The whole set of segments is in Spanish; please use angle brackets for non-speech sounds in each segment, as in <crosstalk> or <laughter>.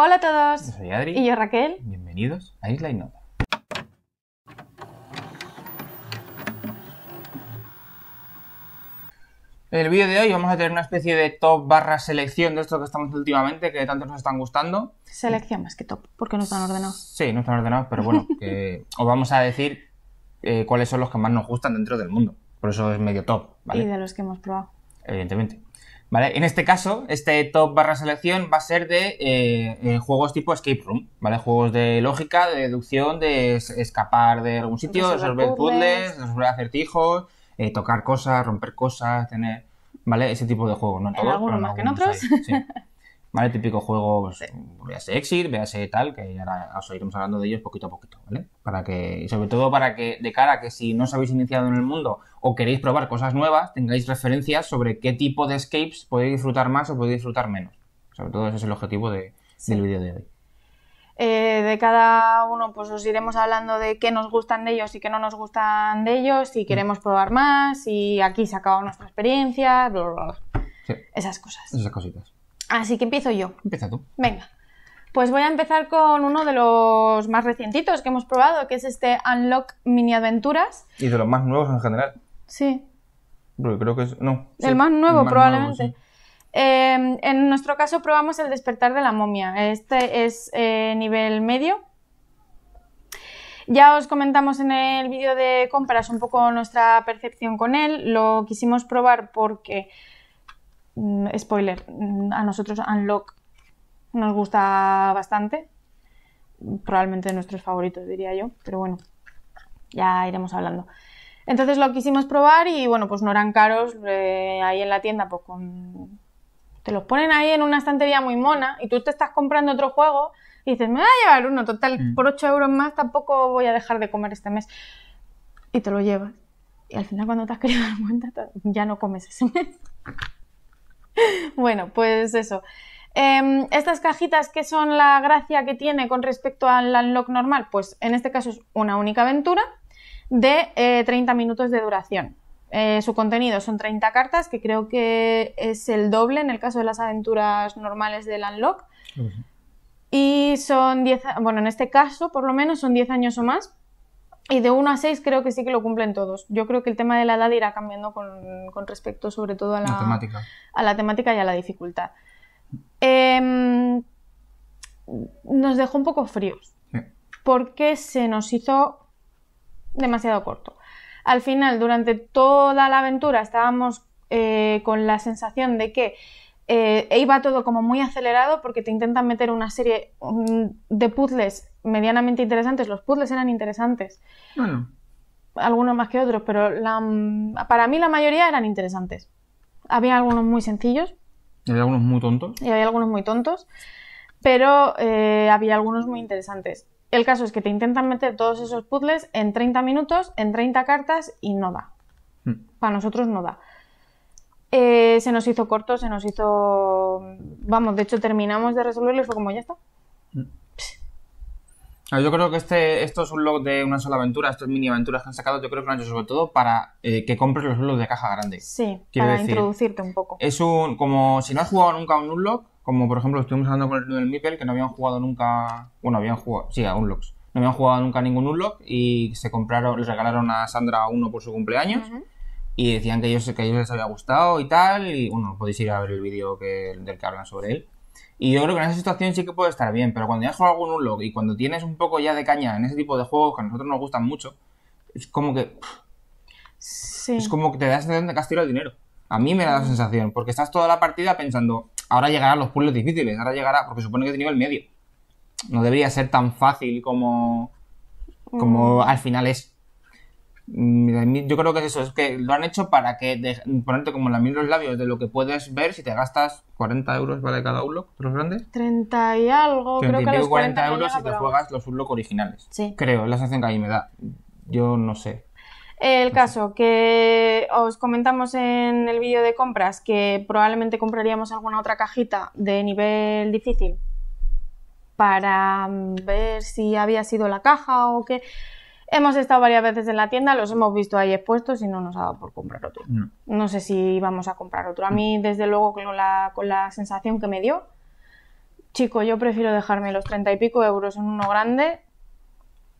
Hola a todos. soy Adri. Y yo Raquel. Bienvenidos a Isla Innova. En el vídeo de hoy vamos a tener una especie de top barra selección de esto que estamos últimamente, que tanto nos están gustando. Selección más que top, porque no están ordenados. Sí, no están ordenados, pero bueno, <laughs> os vamos a decir eh, cuáles son los que más nos gustan dentro del mundo. Por eso es medio top, ¿vale? Y de los que hemos probado. Evidentemente. ¿Vale? En este caso, este top barra selección va a ser de eh, eh, juegos tipo escape room, ¿vale? Juegos de lógica, de deducción, de escapar de algún sitio, resolver puzzles, resolver acertijos, eh, tocar cosas, romper cosas, tener, ¿vale? Ese tipo de juegos, no algunos, más que en otros. <laughs> ¿Vale? Típico juego, pues, Exit, véase tal, que ahora os iremos hablando de ellos poquito a poquito, ¿vale? Para que, y sobre todo para que, de cara a que si no os habéis iniciado en el mundo o queréis probar cosas nuevas, tengáis referencias sobre qué tipo de escapes podéis disfrutar más o podéis disfrutar menos. Sobre todo ese es el objetivo de, del vídeo de hoy. Eh, de cada uno, pues os iremos hablando de qué nos gustan de ellos y qué no nos gustan de ellos, si mm. queremos probar más, si aquí se acaba nuestra experiencia, Esas cosas. Esas cositas. Así que empiezo yo. Empieza tú. Venga. Pues voy a empezar con uno de los más recientitos que hemos probado, que es este Unlock Mini Aventuras. Y de los más nuevos en general. Sí. creo que es. No. El más nuevo, probablemente. Em, en nuestro caso probamos el despertar de la momia. Este es eh, nivel medio. Ya os comentamos en el vídeo de compras un poco nuestra percepción con él. Lo quisimos probar porque Mm, spoiler, mm, a nosotros Unlock nos gusta bastante. Probablemente nuestros favoritos, diría yo, pero bueno, ya iremos hablando. Entonces lo quisimos probar y bueno, pues no eran caros eh, ahí en la tienda, pues Te los ponen ahí en una estantería muy mona y tú te estás comprando otro juego y dices, me voy a llevar uno, total, mm. por 8 euros más tampoco voy a dejar de comer este mes. Y te lo llevas. Y al final cuando te has querido <laughs> cuenta, ya no comes ese mes. <laughs> bueno, pues eso. Em, estas cajitas, que son la gracia que tiene con respecto al unlock normal? Pues en este caso es una única aventura de 30 eh, minutos de duración. Eh, su contenido son 30 cartas, que creo que es el doble en el caso de las aventuras normales del Unlock. Y son 10, bueno, en este caso por lo menos son 10 años o más, y de 1 a 6 creo que sí que lo cumplen todos. Yo creo que el tema de la edad irá cambiando con, respecto sobre todo a la, temática. a la temática y a la dificultad. Em, nos dejó un poco fríos porque se nos hizo demasiado corto. Al final, durante toda la aventura estábamos eh, con la sensación de que eh, e iba todo como muy acelerado porque te intentan meter una serie mm, de puzzles medianamente interesantes. Los puzzles eran interesantes. Algunos más que otros, pero mm, para mí la mayoría eran interesantes. Había algunos muy sencillos. Y había algunos muy tontos. Y había algunos muy tontos. Pero eh, había algunos muy interesantes. El caso es que te intentan meter todos esos puzzles en 30 minutos, en 30 cartas y no da. Mm. Para nosotros no da. Eh, se nos hizo corto, se nos hizo. Vamos, de hecho terminamos de resolverlo y fue como ya está. Mm. Yo creo que este, esto es un log de una sola aventura, estos mini aventuras que han sacado, yo creo que lo han hecho sobre todo para eh, que compres los logs de caja grande. Sí, para introducirte un poco. Es un, como si no has jugado nunca a un unlock, como por ejemplo estuvimos hablando con el del que no habían jugado nunca, bueno, habían jugado, sí, a unlocks, no habían jugado nunca ningún unlock y se compraron, les regalaron a Sandra uno por su cumpleaños y decían que ellos, que ellos les había gustado y tal, y bueno, podéis ir a ver el vídeo que, del que hablan sobre él. Y yo creo que en esa situación sí que puede estar bien, pero cuando ya has jugado algún unlock y cuando tienes un poco ya de caña en ese tipo de juegos que a nosotros nos gustan mucho, es como que... Es como que te das de castigo el dinero. A mí me da la mm. sensación, porque estás toda la partida pensando, ahora llegarán los puzzles difíciles, ahora llegará, porque supone que es nivel medio. No debería ser tan fácil como, como mm. al final es. Mm, yo creo que es eso, es que lo han hecho para que ponerte como la los labios de lo que puedes ver si te gastas 40 euros vale cada Unlock, los grandes. 30 y algo, creo que los 40, euros si te juegas los Unlock originales. Sí. Creo, las hacen que ahí me da. Yo no sé. El caso que os comentamos en el vídeo de compras que probablemente compraríamos alguna otra cajita de nivel difícil para mm, ver si había sido la caja o qué. Hemos estado varias veces en la tienda, los hemos visto ahí expuestos y no nos ha dado por comprar otro. No, sé si vamos a comprar otro. A mí, desde luego, con la, con la sensación que me dio, chico, yo prefiero dejarme los treinta y pico euros en uno grande.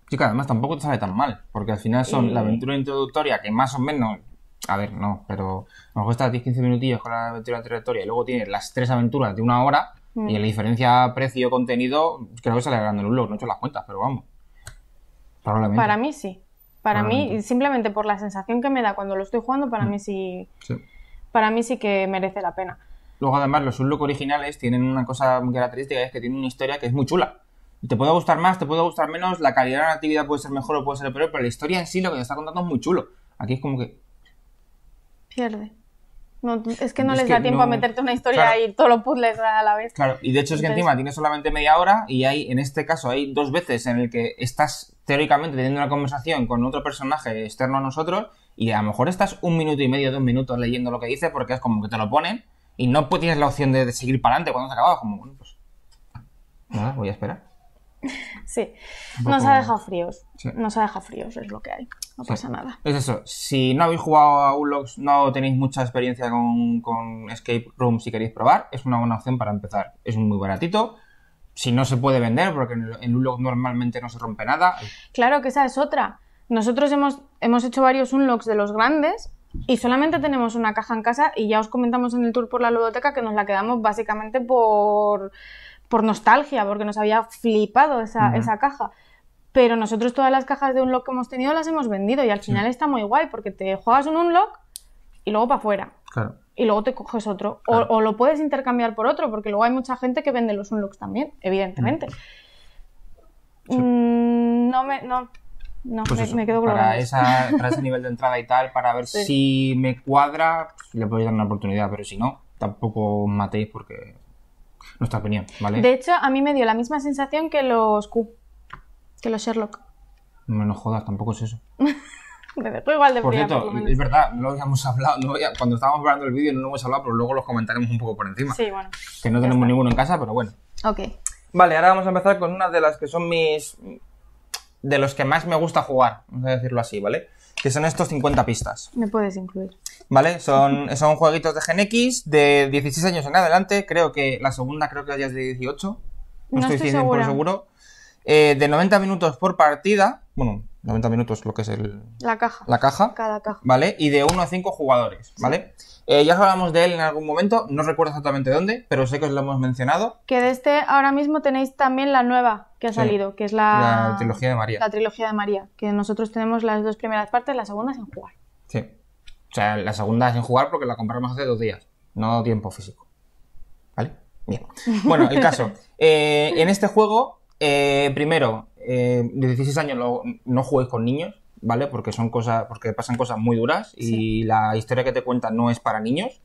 Chica, además tampoco te sale tan mal, porque al final son la aventura introductoria que más o menos a ver, no, pero nos cuesta 10-15 minutillos con la aventura introductoria y luego tienes las tres aventuras de una hora y mm. la diferencia precio-contenido creo que sale grande en un blog, no he hecho las cuentas, pero vamos. Para mí sí. Para mí, simplemente por la sensación que me da cuando lo estoy jugando, para mm. mí sí, sí, Para mí sí que merece la pena. Luego, además, los Unlock originales tienen una cosa muy característica, es que tienen una historia que es muy chula. Te puede gustar más, te puede gustar menos, la calidad de la actividad puede ser mejor o puede ser peor, pero la historia en sí, lo que te está contando es muy chulo. Aquí es como que... Pierde. es que no les da tiempo a meterte una historia y todos los puzzles a la vez. Claro, y de hecho es que encima tienes solamente media hora y hay, en este caso, hay dos veces en el que estás teóricamente teniendo una conversación con otro personaje externo a nosotros y a lo mejor estás un minuto y medio, dos minutos leyendo lo que dice porque es como que te lo ponen y no tienes la opción de, seguir para adelante cuando se acabado. Como, bueno, pues nada, voy a esperar. <laughs> Sí, no nos ha dejado fríos. No Nos ha dejado fríos, es lo que hay. No pasa nada. Es eso, si no habéis jugado a Unlocks no tenéis mucha experiencia con, con Escape Room si queréis probar, es una buena opción para empezar. Es muy baratito si no se puede vender, porque en un Unlock normalmente no se rompe nada. Claro que esa es otra. Nosotros hemos, hemos hecho varios Unlocks de los grandes y solamente tenemos una caja en casa y ya os comentamos en el tour por la ludoteca que nos la quedamos básicamente por, por nostalgia, porque nos había flipado esa, caja. Pero nosotros todas las cajas de Unlock que hemos tenido las hemos vendido y al final está muy guay porque te juegas un Unlock y luego para afuera. Claro y luego te coges otro. O, lo puedes intercambiar por otro, porque luego hay mucha gente que vende los Unlocks también, evidentemente. Mm. Mm, no me. No, pues me, me, quedo con para, para ese nivel de entrada y tal, para ver <laughs> si me cuadra, pues, le podéis dar una oportunidad, pero si no, tampoco matéis porque. Nuestra opinión, ¿vale? De hecho, a mí me dio la misma sensación que los Q, que los Sherlock. No, lo jodas, tampoco es eso. <laughs> igual de por Cierto, es verdad, no lo habíamos hablado, cuando estábamos grabando el vídeo no lo hemos hablado, pero luego los comentaremos un poco por encima. Sí, bueno. Que no tenemos ninguno en casa, pero bueno. Ok. Vale, ahora vamos a empezar con una de las que son mis... De los que más me gusta jugar, vamos a decirlo así, ¿vale? Que son estos 50 pistas. Me puedes incluir. ¿Vale? Son, son jueguitos de Gen X de 16 años en adelante. Creo que la segunda creo que ya es de 18. No, estoy, estoy seguro. Eh, de 90 minutos por partida. Bueno, 90 minutos lo que es el... La caja. La caja. Cada caja. ¿Vale? Y de 1 a 5 jugadores, ¿vale? Eh, ya hablamos de él en algún momento, no recuerdo exactamente dónde, pero sé que os lo hemos mencionado. Que de este ahora mismo tenéis también la nueva que ha salido, que es la... la... trilogía de María. La trilogía de María, que nosotros tenemos las dos primeras partes, la segunda sin jugar. Sí. O sea, la segunda sin jugar porque la compramos hace dos días, no tiempo físico. ¿Vale? Bien. Bueno, el caso. <laughs> Eh, en este juego, eh, primero, eh, de 16 años no juguéis con niños, ¿vale? Porque son cosas, porque pasan cosas muy duras y la historia que te cuentan no es para niños.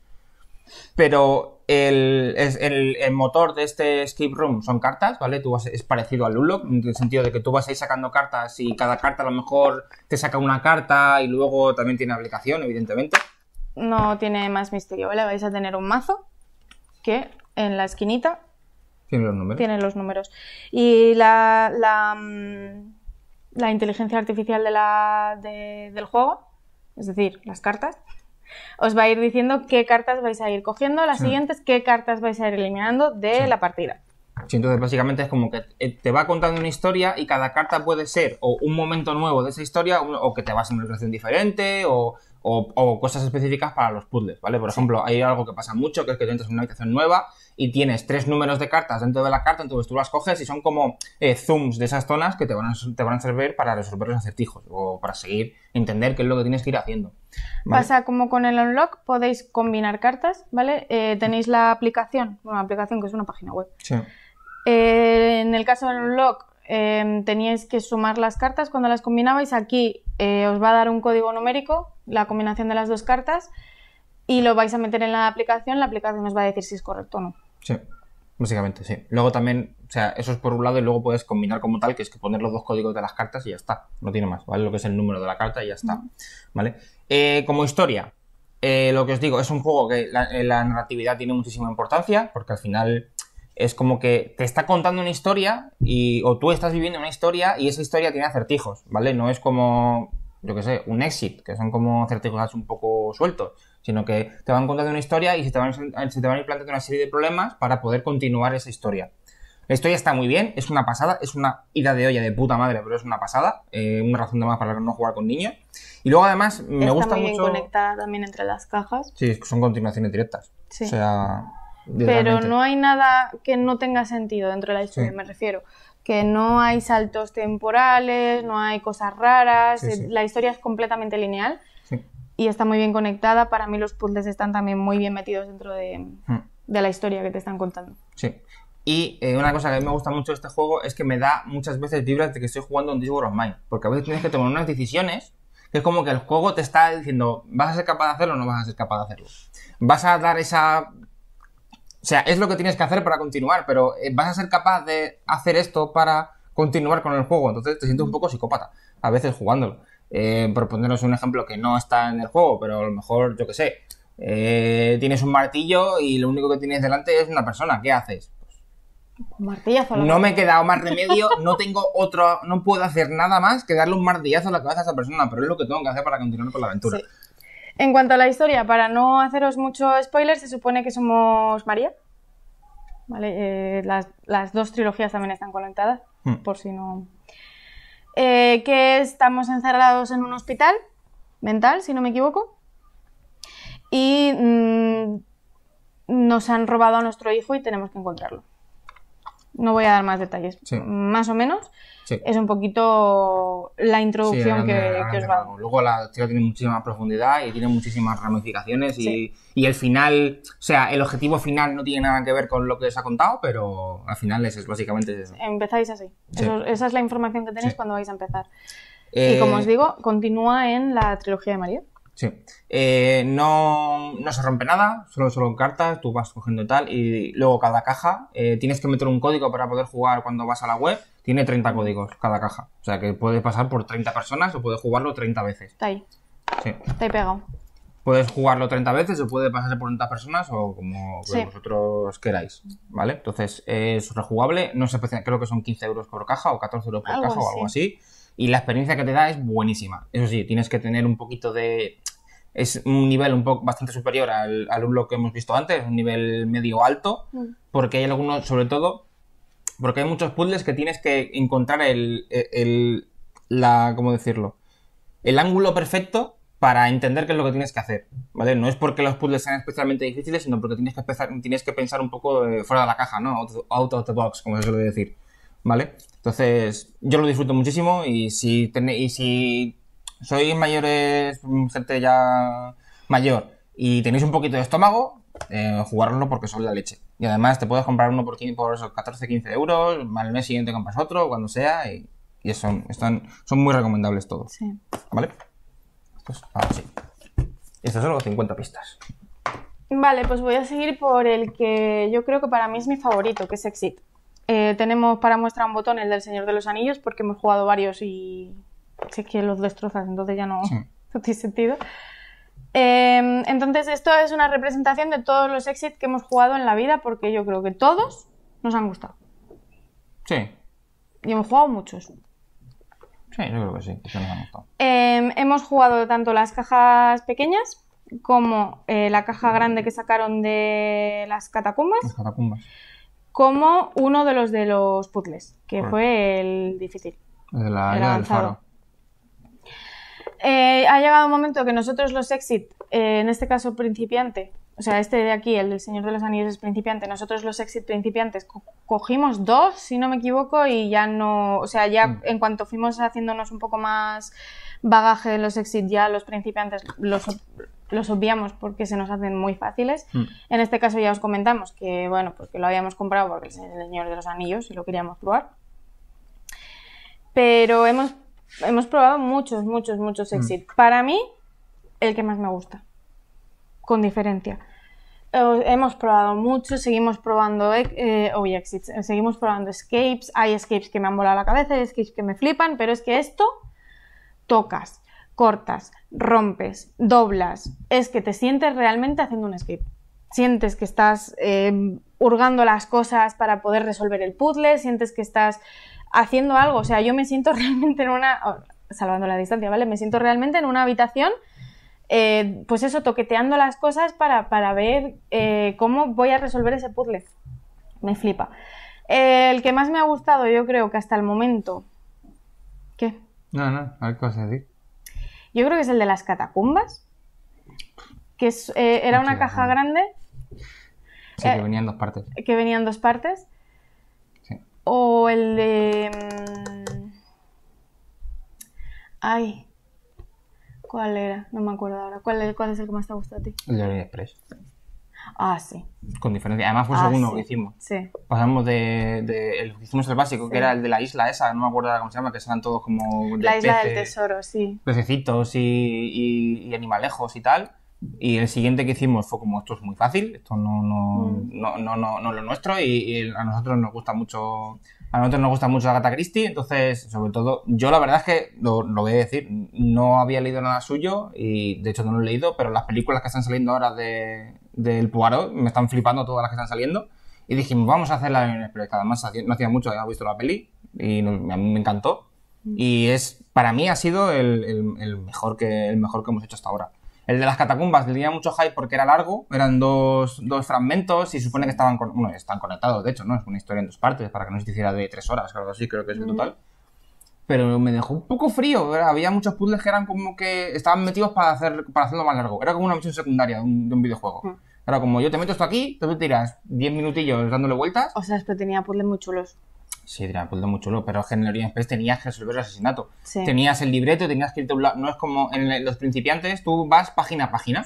Pero el, es, el, motor de este escape room son cartas, ¿vale? Tú es parecido al Lulo, en el sentido de que tú vas a ir sacando cartas y cada carta a lo mejor te saca una carta y luego también tiene aplicación, evidentemente. No tiene más misterio, ¿vale? Vais a tener un mazo que en la esquinita tiene los números. Tiene los números. Y la, la, mm, inteligencia artificial de la, del juego, es decir, las cartas, os va a ir diciendo qué cartas vais a ir cogiendo, las siguientes, qué cartas vais a ir eliminando de la partida. Sí, entonces básicamente es como que eh, te va contando una historia y cada carta puede ser o un momento nuevo de esa historia o que te va a una situación diferente o o, cosas específicas para los puzzles, ¿vale? Por ejemplo, hay algo que pasa mucho, que es que entras en una habitación nueva y tienes tres números de cartas dentro de la carta, entonces tú las coges y son como eh, zooms de esas zonas que te van, a, te van a servir para resolver los acertijos o para seguir, entender qué es lo que tienes que ir haciendo. Pasa como con el Unlock, podéis combinar cartas, ¿vale? Eh, tenéis la aplicación, bueno, aplicación que es una página web. Sí. Eh, en el caso del Unlock, teníais que sumar las cartas cuando las combinabais. Aquí os va a dar un código numérico la combinación de las dos cartas y lo vais a meter en la aplicación, la aplicación os va a decir si es correcto o no. Sí, básicamente, sí. Luego también, o sea, eso es por un lado y luego puedes combinar como tal, que es que poner los dos códigos de las cartas y ya está, no tiene más, ¿vale? Lo que es el número de la carta y ya está, ¿vale? Eh, como historia, eh, lo que os digo, es un juego que la, eh, la, narratividad tiene muchísima importancia, porque al final es como que te está contando una historia y, o tú estás viviendo una historia y esa historia tiene acertijos, ¿vale? No es como yo que sé, un exit, que son como certificados un poco sueltos, sino que te van contando una historia y se te van, te van a ir planteando una serie de problemas para poder continuar esa historia. La historia está muy bien, es una pasada, es una ida de olla de puta madre, pero es una pasada, eh, una razón de más para no jugar con niños. Y luego además me está gusta muy bien conectada también entre las cajas. Sí, son continuaciones directas. pero no hay nada que no tenga sentido dentro de la historia, me refiero que no hay saltos temporales, no hay cosas raras, eh, la historia es completamente lineal y está muy bien conectada. Para mí los puzzles están también muy bien metidos dentro de, mm. la historia que te están contando. Sí. Y eh, una cosa que a mí me gusta mucho de este juego es que me da muchas veces vibras de que estoy jugando un Discord of Mine, porque a veces tienes que tomar unas decisiones que es como que el juego te está diciendo, ¿vas a ser capaz de hacerlo o no vas a ser capaz de hacerlo? ¿Vas a dar esa o sea, es lo que tienes que hacer para continuar, pero eh, vas a ser capaz de hacer esto para continuar con el juego. Entonces te sientes un poco psicópata a veces jugándolo. Eh, por ponernos un ejemplo que no está en el juego, pero a lo mejor, yo qué sé, eh, tienes un martillo y lo único que tienes delante es una persona. ¿Qué haces? Martillazo. no me he quedado más remedio, <laughs> no tengo otro, no puedo hacer nada más que darle un martillazo a la cabeza a esa persona, pero es lo que tengo que hacer para continuar con la aventura. En cuanto a la historia, para no haceros mucho spoiler, se supone que somos María. ¿Vale? Eh, las, dos trilogías también están conectadas, hmm. por si no. Eh, que estamos encerrados en un hospital mental, si no me equivoco. Y mm, nos han robado a nuestro hijo y tenemos que encontrarlo no voy a dar más detalles, más o menos. Es un poquito la introducción que, que, os va. Luego la historia tiene muchísima profundidad y tiene muchísimas ramificaciones y, el final, o sea, el objetivo final no tiene nada que ver con lo que os ha contado, pero al final es, básicamente eso. Empezáis así. esa es la información que tenéis cuando vais a empezar. Y eh, como os digo, continúa en la trilogía de María. Sí. Eh, no, se rompe nada, solo en cartas, tú vas cogiendo tal y luego cada caja eh, tienes que meter un código para poder jugar cuando vas a la web. Tiene 30 códigos cada caja. O sea que puedes pasar por 30 personas o puedes jugarlo 30 veces. Está ahí. Sí. Está ahí pegado. Puedes jugarlo 30 veces o puede pasar por 30 personas o como vosotros queráis, ¿vale? Entonces es rejugable, no sé, pues, creo que son 15 euros por caja o 14 euros por caja o algo así. Y la experiencia que te da es buenísima. Eso sí, tienes que tener un poquito de es un nivel un poco bastante superior al, al que hemos visto antes, un nivel medio alto, mm. porque hay algunos, sobre todo, porque hay muchos puzzles que tienes que encontrar el, el, la, ¿cómo decirlo? El ángulo perfecto para entender qué es lo que tienes que hacer, ¿vale? No es porque los puzzles sean especialmente difíciles, sino porque tienes que, pensar, tienes que pensar un poco eh, fuera de la caja, ¿no? Out, of the box, como se suele decir, ¿vale? Entonces, yo lo disfruto muchísimo y si, y si sois mayores, gente ya mayor, y tenéis un poquito de estómago, eh, jugarlo porque son la leche. Y además te puedes comprar uno por, por esos 14, 15 euros, al mes siguiente compras otro, cuando sea, y, son, están, son muy recomendables todos. Sí. ¿Vale? Estos, ah, sí. Estos son los 50 pistas. Vale, pues voy a seguir por el que yo creo que para mí es mi favorito, que es Exit. Eh, tenemos para muestra un botón el del Señor de los Anillos porque hemos jugado varios y si es que los destrozas, entonces ya no, tiene sentido. Em, entonces, esto es una representación de todos los exits que hemos jugado en la vida, porque yo creo que todos nos han gustado. Sí. Y hemos jugado muchos. Sí, yo creo que sí, nos han gustado. Em, hemos jugado tanto las cajas pequeñas como eh, la caja grande que sacaron de las catacumbas. Las catacumbas. Como uno de los de los puzzles, que fue el difícil. El eh, ha llegado un momento que nosotros los exit, eh, en este caso principiante, o sea, este de aquí, el del Señor de los Anillos es principiante, nosotros los exit principiantes cogimos dos, si no me equivoco, y ya no, o sea, ya mm. en cuanto fuimos haciéndonos un poco más bagaje de los exit, ya los principiantes los, obviamos porque se nos hacen muy fáciles. Mm. En este caso ya os comentamos que, bueno, porque pues lo habíamos comprado porque es el Señor de los Anillos y lo queríamos probar. Pero hemos hemos probado muchos, muchos, muchos mm. exit. Para mí, el que más me gusta, con diferencia. Eh, hemos probado mucho, seguimos probando eh, eh exits, eh, seguimos probando escapes, hay escapes que me han volado la cabeza, hay escapes que me flipan, pero es que esto tocas, cortas, rompes, doblas, es que te sientes realmente haciendo un escape. Sientes que estás hurgando las cosas para poder resolver el puzzle, sientes que estás haciendo algo. O sea, yo me siento <laughs> realmente en una, oh, salvando la distancia, ¿vale? Me siento realmente en una habitación, eh, pues eso, toqueteando las cosas para, ver eh, cómo voy a resolver ese puzzle. Me flipa. Eh, el que más me ha gustado, yo creo que hasta el momento. ¿Qué? No, no, hay cosas. así Yo creo que es el de las catacumbas, que era una caja grande. que venía en dos partes. Que venían dos partes. O el de... Mm, ay, ¿cuál era? No me acuerdo ahora. ¿Cuál, es, cuál es el que más te gusta a ti? El de AliExpress. Ah, sí. Con diferencia. Además fue el ah, segundo que hicimos. Sí. Pasamos de, de el, hicimos el básico, que era el de la isla esa, no me acuerdo cómo se llama, que eran todos como... De la isla del tesoro, sí. Pececitos y, y, y animalejos y tal. Y el siguiente que hicimos fue como esto es muy fácil, esto no, no, mm. no, no, no, es lo nuestro y, a nosotros nos gusta mucho, a nosotros nos gusta mucho Agatha Christie, entonces sobre todo, yo la verdad es que lo, lo voy a decir, no había leído nada suyo y de hecho no lo he leído, pero las películas que están saliendo ahora de, del Puaro me están flipando todas las que están saliendo y dijimos vamos a hacerla la el proyecto. además no hacía mucho que había visto la peli y a mí me encantó mm. y es para mí ha sido el mejor que, el mejor que hemos hecho hasta ahora. El de las catacumbas le tenía mucho hype porque era largo, eran dos, dos fragmentos y supone que estaban con, están conectados, de hecho, ¿no? Es una historia en dos partes para que no se hiciera de tres horas, algo así, creo que es el total. Pero me dejó un poco frío, había muchos puzzles que eran como que estaban metidos para, hacer, para hacerlo más largo. Era como una misión secundaria de un, videojuego. Era como yo te meto esto aquí, tú te tiras 10 minutillos dándole vueltas. O sea, es que tenía puzzles muy chulos. Sí, tenía puzzle mucho chulo, pero en el Express tenías que resolver el asesinato. Tenías el libreto, tenías que irte No es como en los principiantes, tú vas página a página.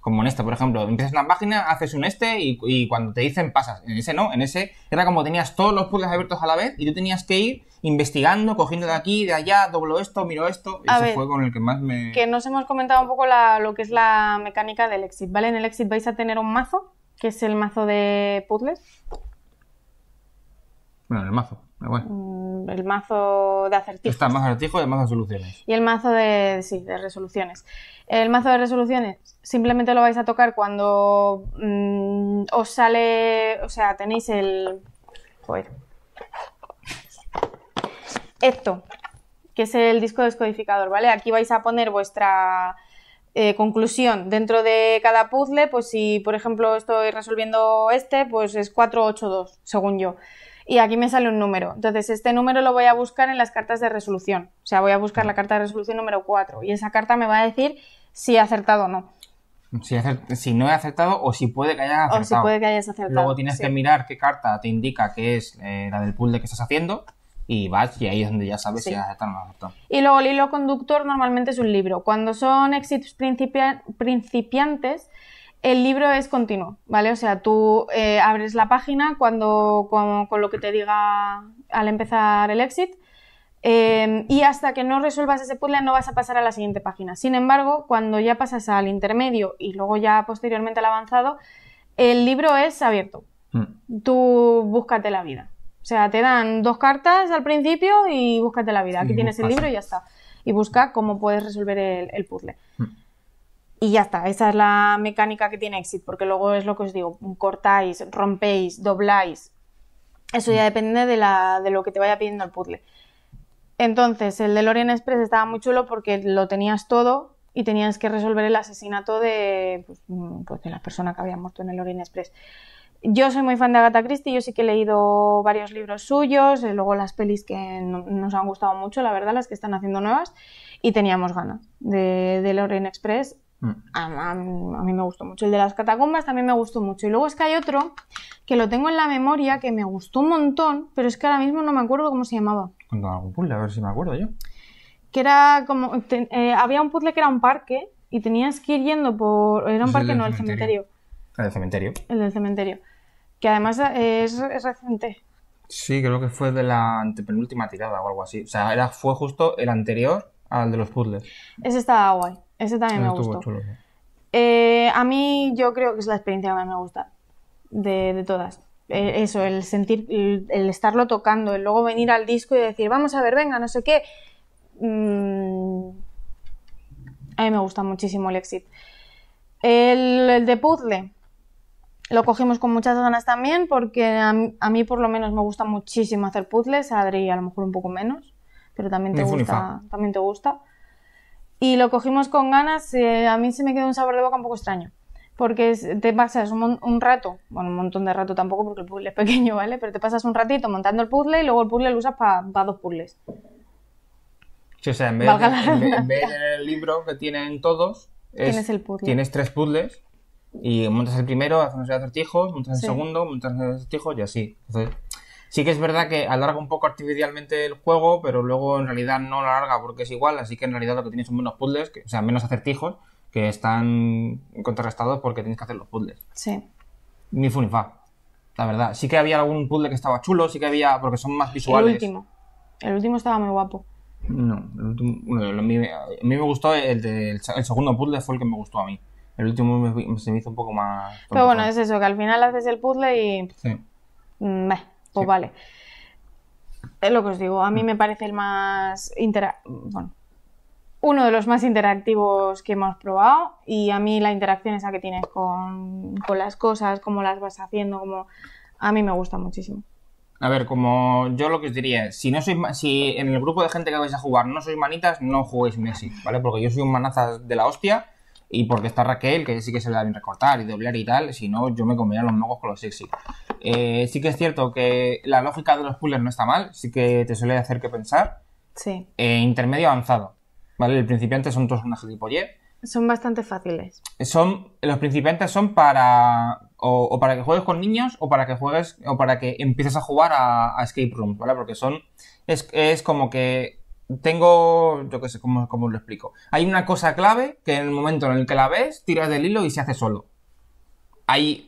Como en esta, por ejemplo, empiezas una página, haces un este y, cuando te dicen pasas. En ese no, en ese era como tenías todos los puzzles abiertos a la vez y tú tenías que ir investigando, cogiendo de aquí, de allá, doblo esto, miro esto. ese fue con el que más me. Que nos hemos comentado un poco lo que es la mecánica del exit, ¿vale? En el exit vais a tener un mazo, que es el mazo de puzzles bueno, el mazo. bueno. Mm, el mazo de acertijos. Está acertijos y el mazo de soluciones. Y el mazo de, sí, de resoluciones. El mazo de resoluciones simplemente lo vais a tocar cuando mm, os sale, o sea, tenéis el... Joder. Esto, que es el disco descodificador, ¿vale? Aquí vais a poner vuestra... Eh, conclusión, dentro de cada puzzle, pues si por ejemplo estoy resolviendo este, pues es 482, según yo y aquí me sale un número. Entonces, este número lo voy a buscar en las cartas de resolución. O sea, voy a buscar la carta de resolución número 4 y esa carta me va a decir si he acertado o no. Si, no he acertado o si puede que hayas acertado. O si puede que hayas acertado. Luego tienes que mirar qué carta te indica que es eh, la del pool de que estás haciendo y vas y ahí es donde ya sabes si has acertado o no has acertado. Y luego el hilo conductor normalmente es un libro. Cuando son éxitos principiantes el libro es continuo, ¿vale? O sea, tú eh, abres la página cuando, con, lo que te diga al empezar el exit em, y hasta que no resuelvas ese puzzle no vas a pasar a la siguiente página. Sin embargo, cuando ya pasas al intermedio y luego ya posteriormente al avanzado, el libro es abierto. Mm. Tú búscate la vida. O sea, te dan dos cartas al principio y búscate la vida. Aquí tienes el libro y ya está. Y busca cómo puedes resolver el, puzzle. Mm y ya está, esa es la mecánica que tiene Exit, porque luego es lo que os digo, cortáis, rompéis, dobláis. Eso ya mm. depende de, la, de lo que te vaya pidiendo el puzzle. Entonces, el de Lorian Express estaba muy chulo porque lo tenías todo y tenías que resolver el asesinato de, pues, mm, pues la persona que había muerto en el Lorian Express. Yo soy muy fan de Agatha Christie, yo sí que he leído varios libros suyos, y eh, luego las pelis que nos han gustado mucho, la verdad, las que están haciendo nuevas, y teníamos ganas de, de Express Mm. A, mí me gustó mucho. El de las catacumbas también me gustó mucho. Y luego es que hay otro que lo tengo en la memoria que me gustó un montón, pero es que ahora mismo no me acuerdo cómo se llamaba. puzzle, a ver si me acuerdo yo. Que era como. Eh, había un puzzle que era un parque y tenías que ir yendo por. Era un parque, no, el cementerio. Ah, el del cementerio. El del cementerio. Que además es, reciente. Sí, creo que fue de la antepenúltima tirada o algo así. O sea, era, fue justo el anterior al de los puzzles. Ese estaba guay. Ese también me gustó. Eh, a mí yo creo que es la experiencia que más me gusta de, de todas. Eh, eso, el sentir, el, estarlo tocando, el luego venir al disco y decir, vamos a ver, venga, no sé qué. Mm, a mí me gusta muchísimo el Exit. El, de puzzle lo cogimos con muchas ganas también porque a mí, por lo menos me gusta muchísimo hacer puzzles, a Adri a lo mejor un poco menos, pero también te, gusta, también te gusta y lo cogimos con ganas, eh, a mí se me quedó un sabor de boca un poco extraño, porque te pasas un, rato, bueno, un montón de rato tampoco porque el puzzle es pequeño, ¿vale? Pero te pasas un ratito montando el puzzle y luego el puzzle lo usas para dos puzzles. Sí, o sea, en vez, del libro que tienen todos, tienes, el puzzle? tienes tres puzzles y montas el primero, haces unos acertijos, montas el segundo, montas el acertijo y así. Entonces, Sí que es verdad que alarga un poco artificialmente el juego, pero luego en realidad no lo alarga porque es igual, así que en realidad lo que tienes son menos puzzles, que, o sea, menos acertijos que están contrarrestados porque tienes que hacer los puzzles. Sí. Ni fun fa, la verdad. Sí que había algún puzzle que estaba chulo, sí que había, porque son más visuales. El último. El último estaba muy guapo. No, el último, bueno, a, mí, me gustó el, segundo puzzle, fue el que me gustó a mí. El último se me hizo un poco más... Pero bueno, es eso, que al final haces el puzzle y... Sí. Mm, pues vale. Es lo que os digo, a mí mm. me parece el más bueno, uno de los más interactivos que hemos probado y a mí la interacción esa que tienes con, las cosas, cómo las vas haciendo, como a mí me gusta muchísimo. A ver, como yo lo que os diría, si no sois si en el grupo de gente que vais a jugar no sois manitas, no juguéis Messi, ¿vale? Porque yo soy un manazas de la hostia y porque está Raquel, que sí que se le da bien recortar y doblar y tal, si no, yo me comería los magos con los sexy. Eh, sí que es cierto que la lógica de los pullers no está mal, sí que te suele hacer que pensar. Sí. Eh, intermedio avanzado, ¿vale? El principiante son todos tipo Y Son bastante fáciles. Son, los principiantes son para o, para que juegues con niños o para que juegues o para que empieces a jugar a, escape room, ¿vale? Porque son es, es como que tengo, yo qué sé, ¿cómo, lo explico? Hay una cosa clave que en el momento en el que la ves, tiras del hilo y se hace solo.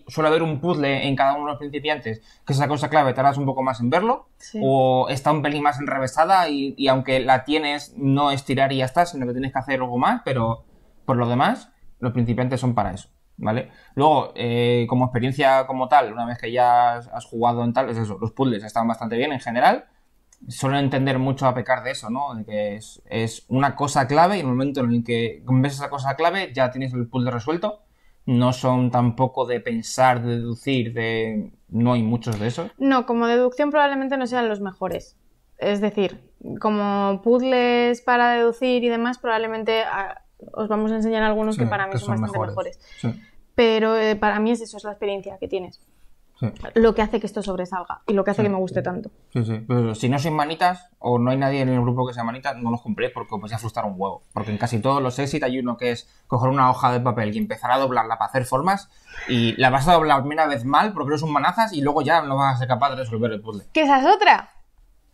suele haber un puzzle en cada uno de los principiantes que esa cosa clave tardas un poco más en verlo, o está un pelín más enrevesada y, y, aunque la tienes, no es tirar y ya está, sino que tienes que hacer algo más, pero por lo demás, los principiantes son para eso. ¿Vale? Luego, eh, como experiencia como tal, una vez que ya has jugado en tal, es eso, los puzzles están bastante bien en general, suelen entender mucho a pecar de eso, ¿no? De que es, una cosa clave y en el momento en el que ves esa cosa clave ya tienes el puzzle resuelto. No son tampoco de pensar, de deducir, de... No hay muchos de esos. No, como deducción probablemente no sean los mejores. Es decir, como puzzles para deducir y demás, probablemente ah, os vamos a enseñar algunos que para mí son, bastante mejores. Pero eh, para mí es eso, es la experiencia que tienes lo que hace que esto sobresalga y lo que hace que me guste tanto. Sí, sí. Pero si no sois manitas o no hay nadie en el grupo que sea manita, no los compréis porque os vais a frustrar un huevo. Porque en casi todos los éxitos hay uno que es coger una hoja de papel y empezar a doblarla para hacer formas y la vas a doblar la primera vez mal porque eres un manazas y luego ya no vas a ser capaz de resolver el puzzle. ¿Que esa es otra?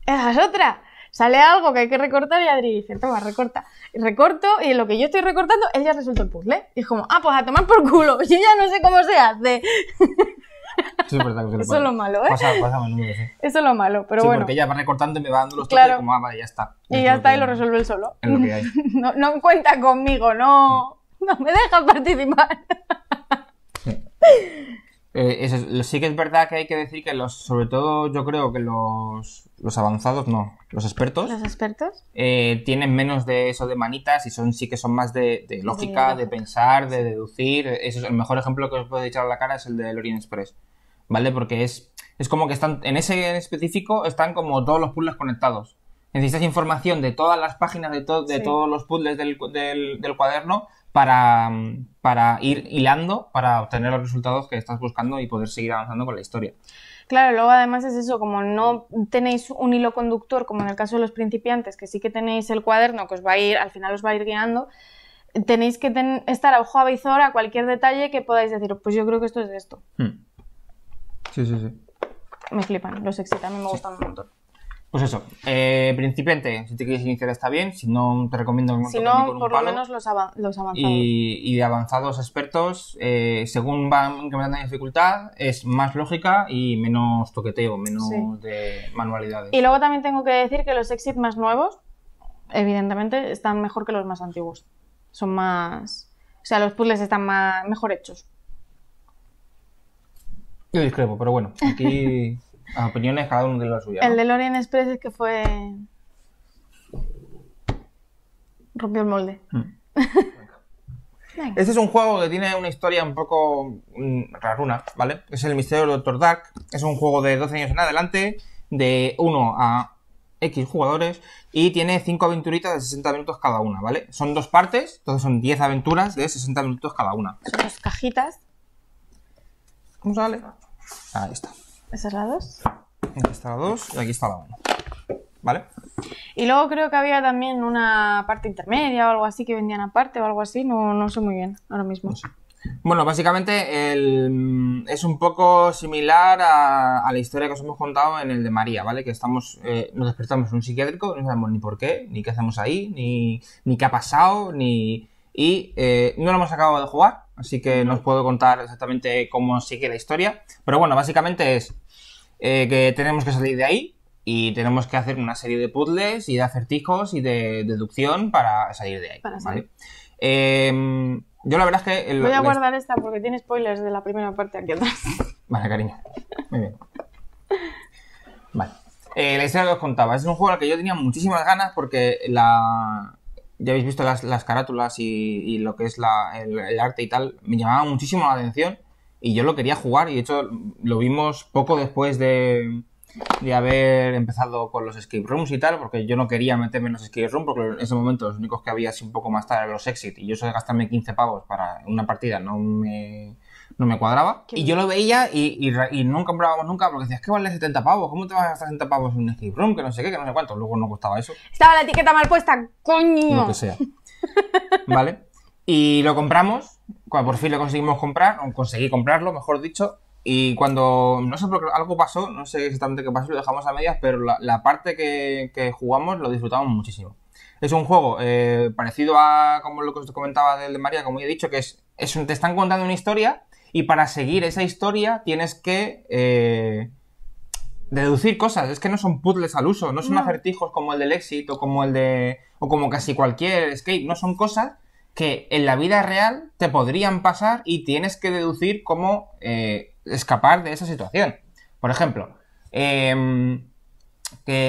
¿Esa es otra? Sale algo que hay que recortar y Adri dice, toma, recorta. Y recorto y lo que yo estoy recortando, ella resuelto el puzzle. Y es como, ah, pues a tomar por culo, <laughs> yo ya no sé cómo se hace. <laughs> Eso es lo malo, ¿eh? Eso es lo malo, pero sí, bueno. porque ella va recortando y me va dando los toques como, ah, ya está. Y ya está, y lo resuelve él solo. <laughs> no, no cuenta conmigo, no. No me deja participar. Eh, sí que es verdad que hay que decir que los, sobre todo yo creo que los, los avanzados, no, los expertos. Los expertos. Eh, tienen menos de eso de manitas y son sí que son más de, lógica, de, pensar, de deducir. Eso es el mejor ejemplo que os puedo echar a la cara es el del Orient Express. ¿Vale? Porque es, es como que están, en ese específico están como todos los puzzles conectados necesitas información de todas las páginas, de, de todos los puzzles del, cuaderno para, para ir hilando, para obtener los resultados que estás buscando y poder seguir avanzando con la historia. Claro, luego además es eso, como no tenéis un hilo conductor, como en el caso de los principiantes, que sí que tenéis el cuaderno que os va a ir, al final os va a ir guiando, tenéis que estar a ojo avizor a cualquier detalle que podáis decir, pues yo creo que esto es de esto. Hmm. Sí, sí, sí. Me flipan, los excitan, a me gustan un montón. Pues eso, eh, principiante, si te quieres iniciar está bien, si no te recomiendo que Si no, por lo menos los, avanzados. Y, de avanzados expertos, eh, según van me la dificultad, es más lógica y menos toqueteo, menos de manualidades. Y luego también tengo que decir que los exit más nuevos, evidentemente, están mejor que los más antiguos. Son más... O sea, los puzzles están más, mejor hechos. Yo discrepo, pero bueno, aquí... <laughs> opiniones cada uno de la suya. El de Lorian Express es que fue. rompió el molde. <laughs> este es un juego que tiene una historia un poco mm, raruna, ¿vale? Es el misterio del Dr. Dark. Es un juego de 12 años en adelante, de 1 a X jugadores, y tiene 5 aventuritas de 60 minutos cada una, ¿vale? Son dos partes, entonces son 10 aventuras de 60 minutos cada una. Son dos cajitas. ¿Cómo sale? Ahí está. Esa es la 2. Aquí está la 2 y aquí está la 1. ¿Vale? Y luego creo que había también una parte intermedia o algo así que vendían aparte o algo así. No, no sé muy bien ahora mismo. Bueno, básicamente mm, es un poco similar a, la historia que os hemos contado en el de María, ¿vale? Que estamos, eh, nos despertamos en un psiquiátrico, no sabemos ni por qué, ni qué hacemos ahí, ni, ni qué ha pasado, ni, y eh, no lo hemos acabado de jugar, así que no os puedo contar exactamente cómo sigue la historia. Pero bueno, básicamente es eh, que tenemos que salir de ahí y tenemos que hacer una serie de puzzles y de acertijos y de deducción para salir de ahí. Em, yo la verdad es que... Voy a guardar esta porque tiene spoilers de la primera parte aquí atrás. <laughs> Vale, cariño. Muy bien. Vale. Eh, la historia que os contaba. Es un juego al que yo tenía muchísimas ganas porque la, ya habéis visto las, carátulas y, lo que es el, arte y tal, me llamaba muchísimo la atención y yo lo quería jugar y de hecho lo vimos poco después de, de haber empezado con los escape rooms y tal, porque yo no quería meterme en los escape rooms porque en ese momento los únicos que había así un poco más tarde eran los exit y yo eso de gastarme 15 pavos para una partida no me no me cuadraba. y yo lo veía y, y, y comprábamos nunca porque decías, que vale 70 pavos? ¿Cómo te vas a gastar 70 pavos en un escape room? Que no sé qué, que no sé cuánto. Luego no costaba eso. Estaba la etiqueta mal puesta, coño. Lo que sea. <laughs> ¿Vale? Y lo compramos, por fin lo conseguimos comprar, conseguí comprarlo, mejor dicho, y cuando, no sé, qué algo pasó, no sé exactamente qué pasó, lo dejamos a medias, pero la, parte que, jugamos lo disfrutamos muchísimo. Es un juego eh, parecido a como lo que os comentaba del de María, como ya he dicho, que es, un, te están contando una historia, y para seguir esa historia tienes que eh, deducir cosas. Es que no son puzzles al uso, no son acertijos como el del éxito, o como el de. o como casi cualquier escape. No son cosas que en la vida real te podrían pasar y tienes que deducir cómo eh, escapar de esa situación. Por ejemplo, em,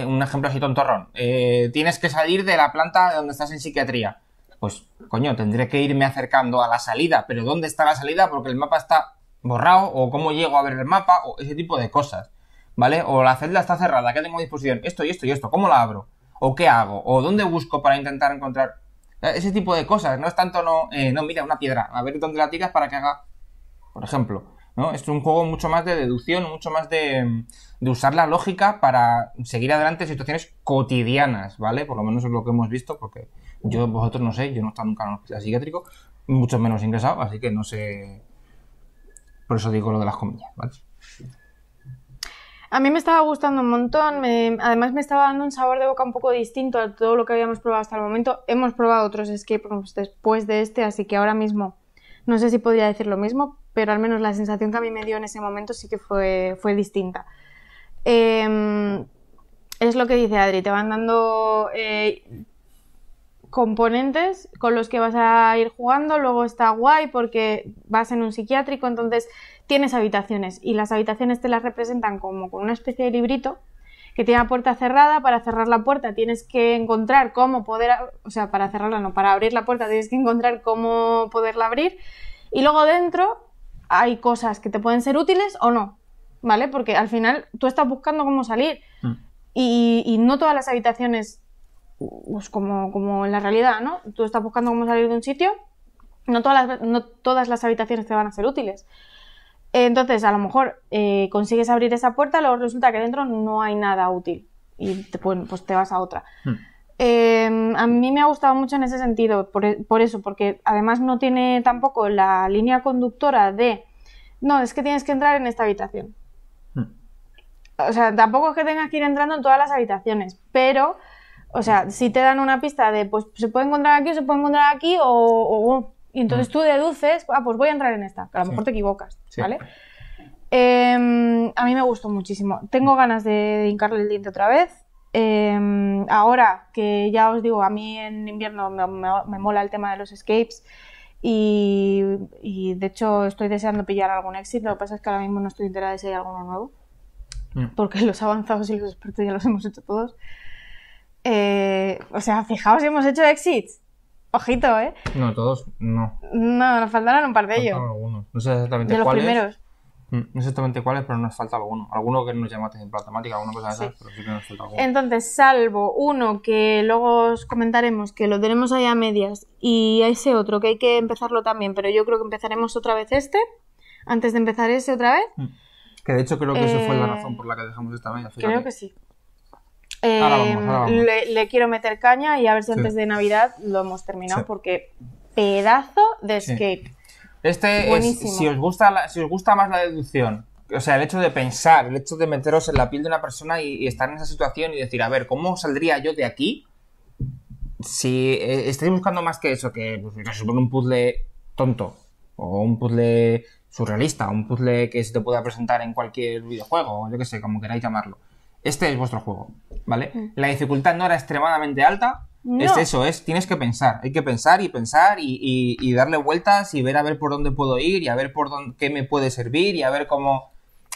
un ejemplo así tontorrón. Eh, tienes que salir de la planta donde estás en psiquiatría pues coño, tendré que irme acercando a la salida, pero ¿dónde está la salida? Porque el mapa está borrado, o cómo llego a ver el mapa, o ese tipo de cosas, ¿vale? O la celda está cerrada, ¿qué tengo a disposición? Esto y esto y esto, ¿cómo la abro? ¿O qué hago? ¿O dónde busco para intentar encontrar? Eh, ese tipo de cosas, no es tanto, no, eh, no, mira, una piedra, a ver dónde la tiras para que haga, por ejemplo, ¿no? Es un juego mucho más de deducción, mucho más de, de usar la lógica para seguir adelante en situaciones cotidianas, ¿vale? Por lo menos es lo que hemos visto, porque yo, vosotros no sé, yo no he estado nunca en un psiquiátrico, mucho menos ingresado, así que no sé. Por eso digo lo de las comillas, ¿vale? A mí me estaba gustando un montón, además me estaba dando un sabor de boca un poco distinto a todo lo que habíamos probado hasta el momento. Hemos probado otros escape después de este, así que ahora mismo no sé si podría decir lo mismo, pero al menos la sensación que a mí me dio en ese momento sí que fue, fue distinta. Em, es lo que dice Adri, te van dando eh, componentes con los que vas a ir jugando, luego está guay porque vas en un psiquiátrico, entonces tienes habitaciones y las habitaciones te las representan como con una especie de librito que tiene la puerta cerrada, para cerrar la puerta tienes que encontrar cómo poder, o sea, para cerrarla no, para abrir la puerta tienes que encontrar cómo poderla abrir y luego dentro hay cosas que te pueden ser útiles o no, ¿vale? Porque al final tú estás buscando cómo salir mm. y, y no todas las habitaciones pues como, como en la realidad, ¿no? Tú estás buscando cómo salir de un sitio, no todas las, todas las habitaciones te van a ser útiles. Entonces, a lo mejor eh, consigues abrir esa puerta, luego resulta que dentro no hay nada útil y te, pues te vas a otra. Hmm. Em, a mí me ha gustado mucho en ese sentido, e, por, eso, porque además no tiene tampoco la línea conductora de, no, es que tienes que entrar en esta habitación. Hmm. O sea, tampoco es que tengas que ir entrando en todas las habitaciones, pero o sea, si te dan una pista de, pues se puede encontrar aquí o se puede encontrar aquí, o. y entonces mm. tú deduces, ah, pues voy a entrar en esta, a lo mejor te equivocas, ¿vale? Em, a mí me gustó muchísimo. Tengo ganas de hincarle el diente otra vez. Em, ahora que ya os digo, a mí en invierno me, mola el tema de los escapes y, de hecho estoy deseando pillar algún éxito, Lo que pasa es que ahora mismo no estoy enterada de si hay alguno nuevo, mm. porque <laughs> los avanzados y los expertos ya los hemos hecho todos. Eh, o sea, fijaos, hemos hecho exits. Ojito, ¿eh? No, todos no. No, nos faltaron un par de ellos. Algunos. No sé exactamente de los primeros. Mm, no sé exactamente cuáles, pero nos falta alguno. Alguno que nos llama en matemática, alguna cosa de esas, pero sí que nos falta alguno. Entonces, salvo uno que luego os comentaremos, que lo tenemos ahí a medias, y ese otro que hay que empezarlo también, pero yo creo que empezaremos otra vez este, antes de empezar ese otra vez. Mm. Que de hecho creo que eso esa fue la eh, razón por la que dejamos esta media. Creo que sí. Em, le, quiero meter caña y a ver si antes de Navidad lo hemos terminado porque pedazo de escape. Este es, si os, gusta si os gusta más la deducción, o sea, el hecho de pensar, el hecho de meteros en la piel de una persona y, estar en esa situación y decir, a ver, ¿cómo saldría yo de aquí? Si eh, estáis buscando más que eso, que pues, un puzzle tonto o un puzzle surrealista, un puzzle que se te pueda presentar en cualquier videojuego, yo que sé, como queráis llamarlo este es vuestro juego, ¿vale? Mm. La dificultad no era extremadamente alta. Es eso, es, tienes que pensar, hay que pensar y pensar y, darle vueltas y ver a ver por dónde puedo ir y a ver por dónde, qué me puede servir y a ver cómo...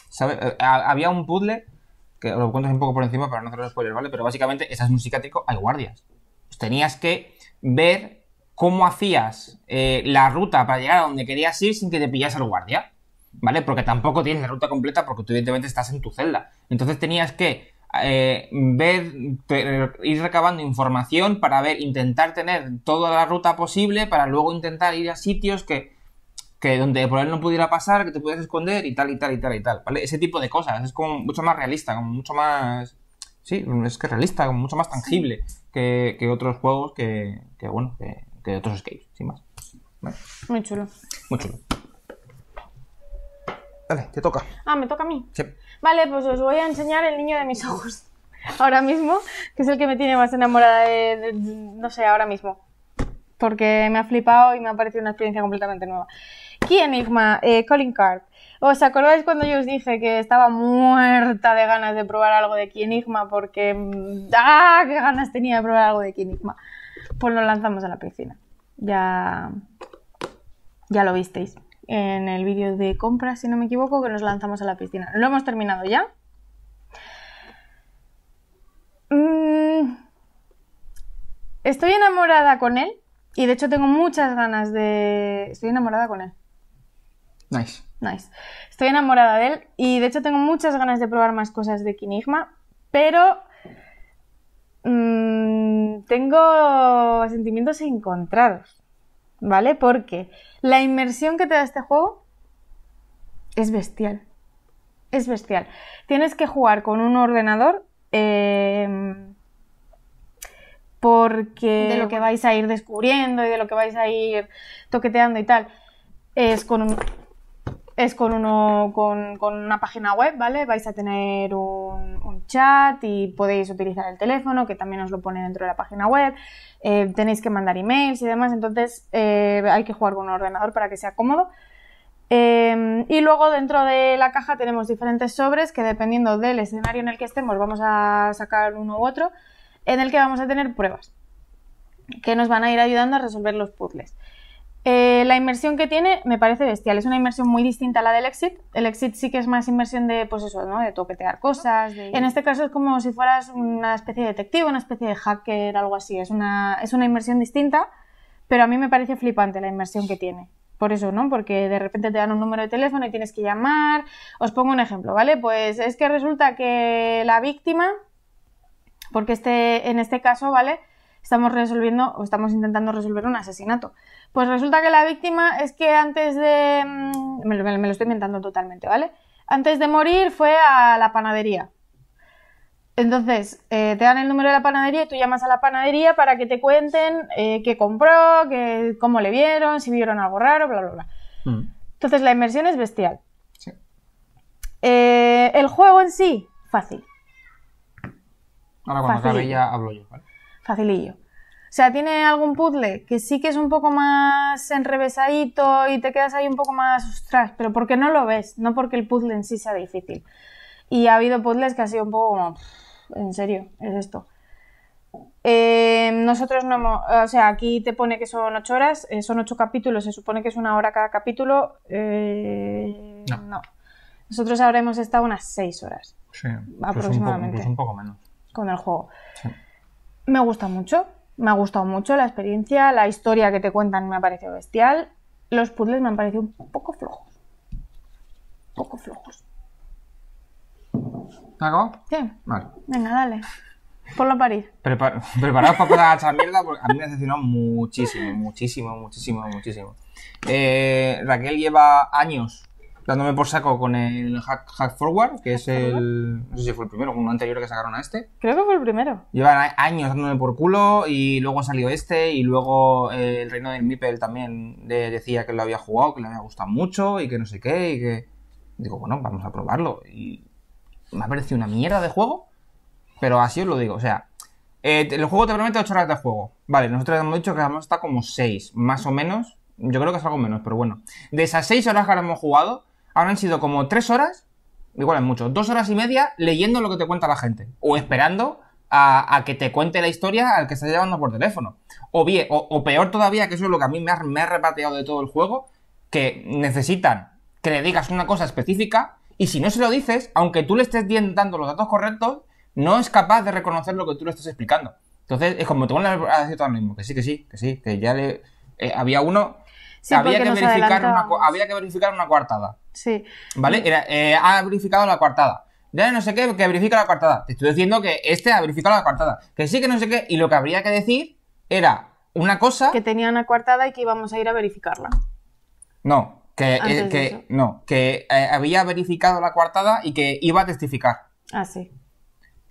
¿sabes? Eh, había un puzzle, que lo cuento un poco por encima para no hacer spoilers, ¿vale? Pero básicamente, estás en un hay guardias. Pues tenías que ver cómo hacías eh, la ruta para llegar a donde querías ir sin que te pillas al guardia, ¿vale? Porque tampoco tienes la ruta completa porque tú evidentemente estás en tu celda. Entonces tenías que eh, ver, ir recabando información para ver, intentar tener toda la ruta posible para luego intentar ir a sitios que, donde por él no pudiera pasar, que te pudieras esconder y tal y tal y tal y tal, ¿vale? Ese tipo de cosas, es como mucho más realista, como mucho más... Sí, es que realista, como mucho más tangible que, otros juegos que, que bueno, que, que, otros escapes, sin más. Muy chulo. Muy chulo. Dale, te toca. Ah, me toca a mí. Vale, pues os voy a enseñar el niño de mis ojos. <laughs> Ahora mismo, que es el que me tiene más enamorada de, no sé, ahora mismo. Porque me ha flipado y me ha parecido una experiencia completamente nueva. Key Enigma, eh, Colin Card. ¿Os acordáis cuando yo os dije que estaba muerta de ganas de probar algo de Key Enigma? Porque. Mm, ¡Ah! ¡Qué ganas tenía de probar algo de Key Enigma! Pues lo lanzamos a la piscina. Ya. Ya lo visteis en el vídeo de compra, si no me equivoco, que nos lanzamos a la piscina. Lo hemos terminado ya. Mm, estoy enamorada con él y de hecho tengo muchas ganas de... Estoy enamorada con él. Nice. Estoy enamorada de él y de hecho tengo muchas ganas de probar más cosas de Quinigma, pero mm, tengo sentimientos encontrados. ¿vale? Porque la inmersión que te da este juego es bestial. Es bestial. Tienes que jugar con un ordenador em, porque de lo que vais a ir descubriendo y de lo que vais a ir toqueteando y tal. Es con un, es con, uno, con, una página web, ¿vale? Vais a tener un, chat y podéis utilizar el teléfono, que también os lo pone dentro de la página web. Eh, tenéis que mandar emails y demás, entonces eh, hay que jugar con un ordenador para que sea cómodo. Eh, y luego dentro de la caja tenemos diferentes sobres que dependiendo del escenario en el que estemos vamos a sacar uno u otro, en el que vamos a tener pruebas que nos van a ir ayudando a resolver los puzzles. Eh, la inmersión que tiene me parece bestial, es una inmersión muy distinta a la del Exit. El Exit sí que es más inmersión de, pues eso, ¿no? De toquetear cosas. En este caso es como si fueras una especie de detective, una especie de hacker, algo así. Es una, es una inmersión distinta, pero a mí me parece flipante la inmersión que tiene. Por eso, ¿no? Porque de repente te dan un número de teléfono y tienes que llamar. Os pongo un ejemplo, ¿vale? Pues es que resulta que la víctima, porque este, en este caso, ¿vale? estamos resolviendo o estamos intentando resolver un asesinato. Pues resulta que la víctima es que antes de... Mm, me lo, estoy inventando totalmente, ¿vale? Antes de morir fue a la panadería. Entonces, eh, te dan el número de la panadería y tú llamas a la panadería para que te cuenten eh, qué compró, qué, cómo le vieron, si vieron algo raro, bla, bla, bla. Mm. Entonces, la inmersión es bestial. Sí. Eh, el juego en sí, fácil. Ahora cuando ya hablo yo, ¿vale? facilillo. O sea, tiene algún puzzle que sí que es un poco más enrevesadito y te quedas ahí un poco más, ostras, pero porque no lo ves, no porque el puzzle en sí sea difícil. Y ha habido puzzles que ha sido un poco en serio, es esto. Em, nosotros no hemos, o sea, aquí te pone que son ocho horas, eh, son ocho capítulos, se supone que es una hora cada capítulo. Eh, no. Nosotros habremos estado unas seis horas. Sí, pues aproximadamente. Pues un poco menos. Con el juego. Sí me gusta mucho, me ha gustado mucho la experiencia, la historia que te cuentan me ha parecido bestial, los puzzles me han parecido un poco flojos. Un poco flojos. ¿Te Sí. Vale. Venga, dale. Ponlo a París. Preparados para poder mierda porque a mí me ha decepcionado muchísimo, muchísimo, muchísimo, muchísimo. Eh, Raquel lleva años dándome por saco con el Hack, Forward, que es el. No sé si fue el primero, uno anterior que sacaron a este. Creo que fue el primero. Llevan años dándome por culo y luego salió este y luego eh, el reino del Mipel también decía que lo había jugado, que le había gustado mucho y que no sé qué y que. Digo, bueno, vamos a probarlo. Y me ha parecido una mierda de juego, pero así os lo digo, o sea. Eh, el juego te promete 8 horas de juego. Vale, nosotros hemos dicho que además está como 6, más o menos. Yo creo que es algo menos, pero bueno. De esas 6 horas que ahora hemos jugado, han sido como tres horas, igual es mucho, dos horas y media leyendo lo que te cuenta la gente o esperando a, que te cuente la historia al que estás llamando por teléfono. O bien, o, peor todavía, que eso es lo que a mí me ha, me repateado de todo el juego, que necesitan que le digas una cosa específica y si no se lo dices, aunque tú le estés dando los datos correctos, no es capaz de reconocer lo que tú le estás explicando. Entonces, es como te voy a decir todo lo mismo, que sí, que sí, que sí, que ya le... Eh, había uno... había, que verificar había que verificar una coartada. Sí. ¿Vale? Eh, ha verificado la coartada. Ya no sé qué, que verifica la coartada. Te estoy diciendo que este ha verificado la coartada. Que sí, que no sé qué. Y lo que habría que decir era una cosa. Que tenía una coartada y que íbamos a ir a verificarla. No, que, eh, no, que eh, había verificado la coartada y que iba a testificar. Ah, sí.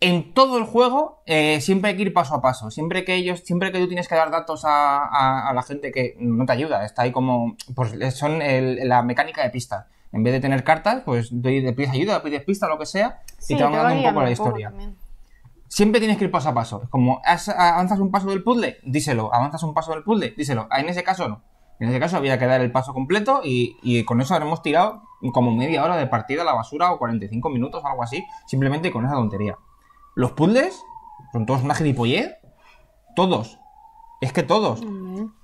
En todo el juego siempre hay que ir paso a paso. Siempre que ellos, siempre que tú tienes que dar datos a, la gente que no te ayuda, está ahí como. Pues son la mecánica de pista. En vez de tener cartas, pues doy de ayuda, pides pista, lo que sea, y te van dando un poco la historia. Siempre tienes que ir paso a paso. como, ¿avanzas un paso del puzzle? Díselo. ¿Avanzas un paso del puzzle? Díselo. Ah, en ese caso no. En ese caso había que dar el paso completo y, con eso habremos tirado como media hora de partida a la basura o 45 minutos, o algo así, simplemente con esa tontería. Los puzzles son todos una gilipollez. Todos. Es que todos.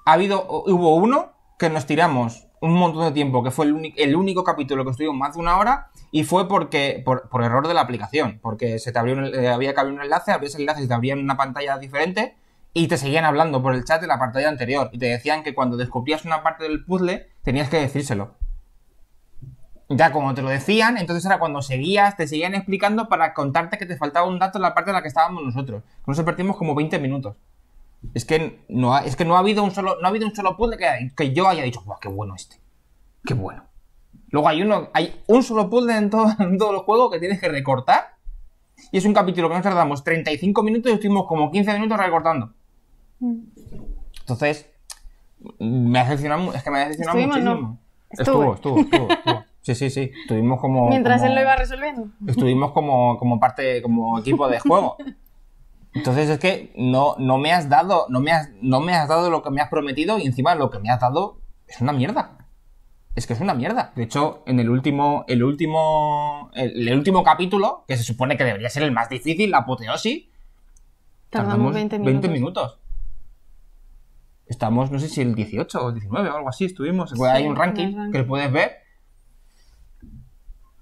Ha habido, hubo uno que nos tiramos un montón de tiempo, que fue el, único capítulo que estuvimos más de una hora, y fue porque por, error de la aplicación, porque se te abrió eh, había que abrir un enlace, abrías el enlace y te abrían una pantalla diferente, y te seguían hablando por el chat de la pantalla anterior, y te decían que cuando descubrías una parte del puzzle, tenías que decírselo. Ya como te lo decían, entonces era cuando seguías, te seguían explicando para contarte que te faltaba un dato en la parte en la que estábamos nosotros. Con eso perdimos como 20 minutos. Es que no ha, es que no ha habido un solo, no ha habido un solo puzzle que, yo haya dicho, qué bueno este! ¡Qué bueno! Luego hay uno, hay un solo puzzle <laughs> en todos los juegos que tienes que recortar. Y es un capítulo que nos tardamos 35 minutos y estuvimos como 15 minutos recortando. Mm. Entonces, me ha decepcionado, es que me muchísimo. Estuvo, estuvo, estuvo, Sí, sí, sí. Estuvimos como. Mientras él lo iba resolviendo. Estuvimos como, como parte, como equipo de juego. <laughs> Entonces es que no, no me has dado, no me no me has dado lo que me has prometido y encima lo que me has dado es una mierda. Es que es una mierda. De hecho, en el último, el último, el, último capítulo, que se supone que debería ser el más difícil, la apoteosis, tardamos 20 minutos. Estamos, no sé si el 18 o el 19 o algo así, estuvimos. Hay un ranking, ranking que puedes ver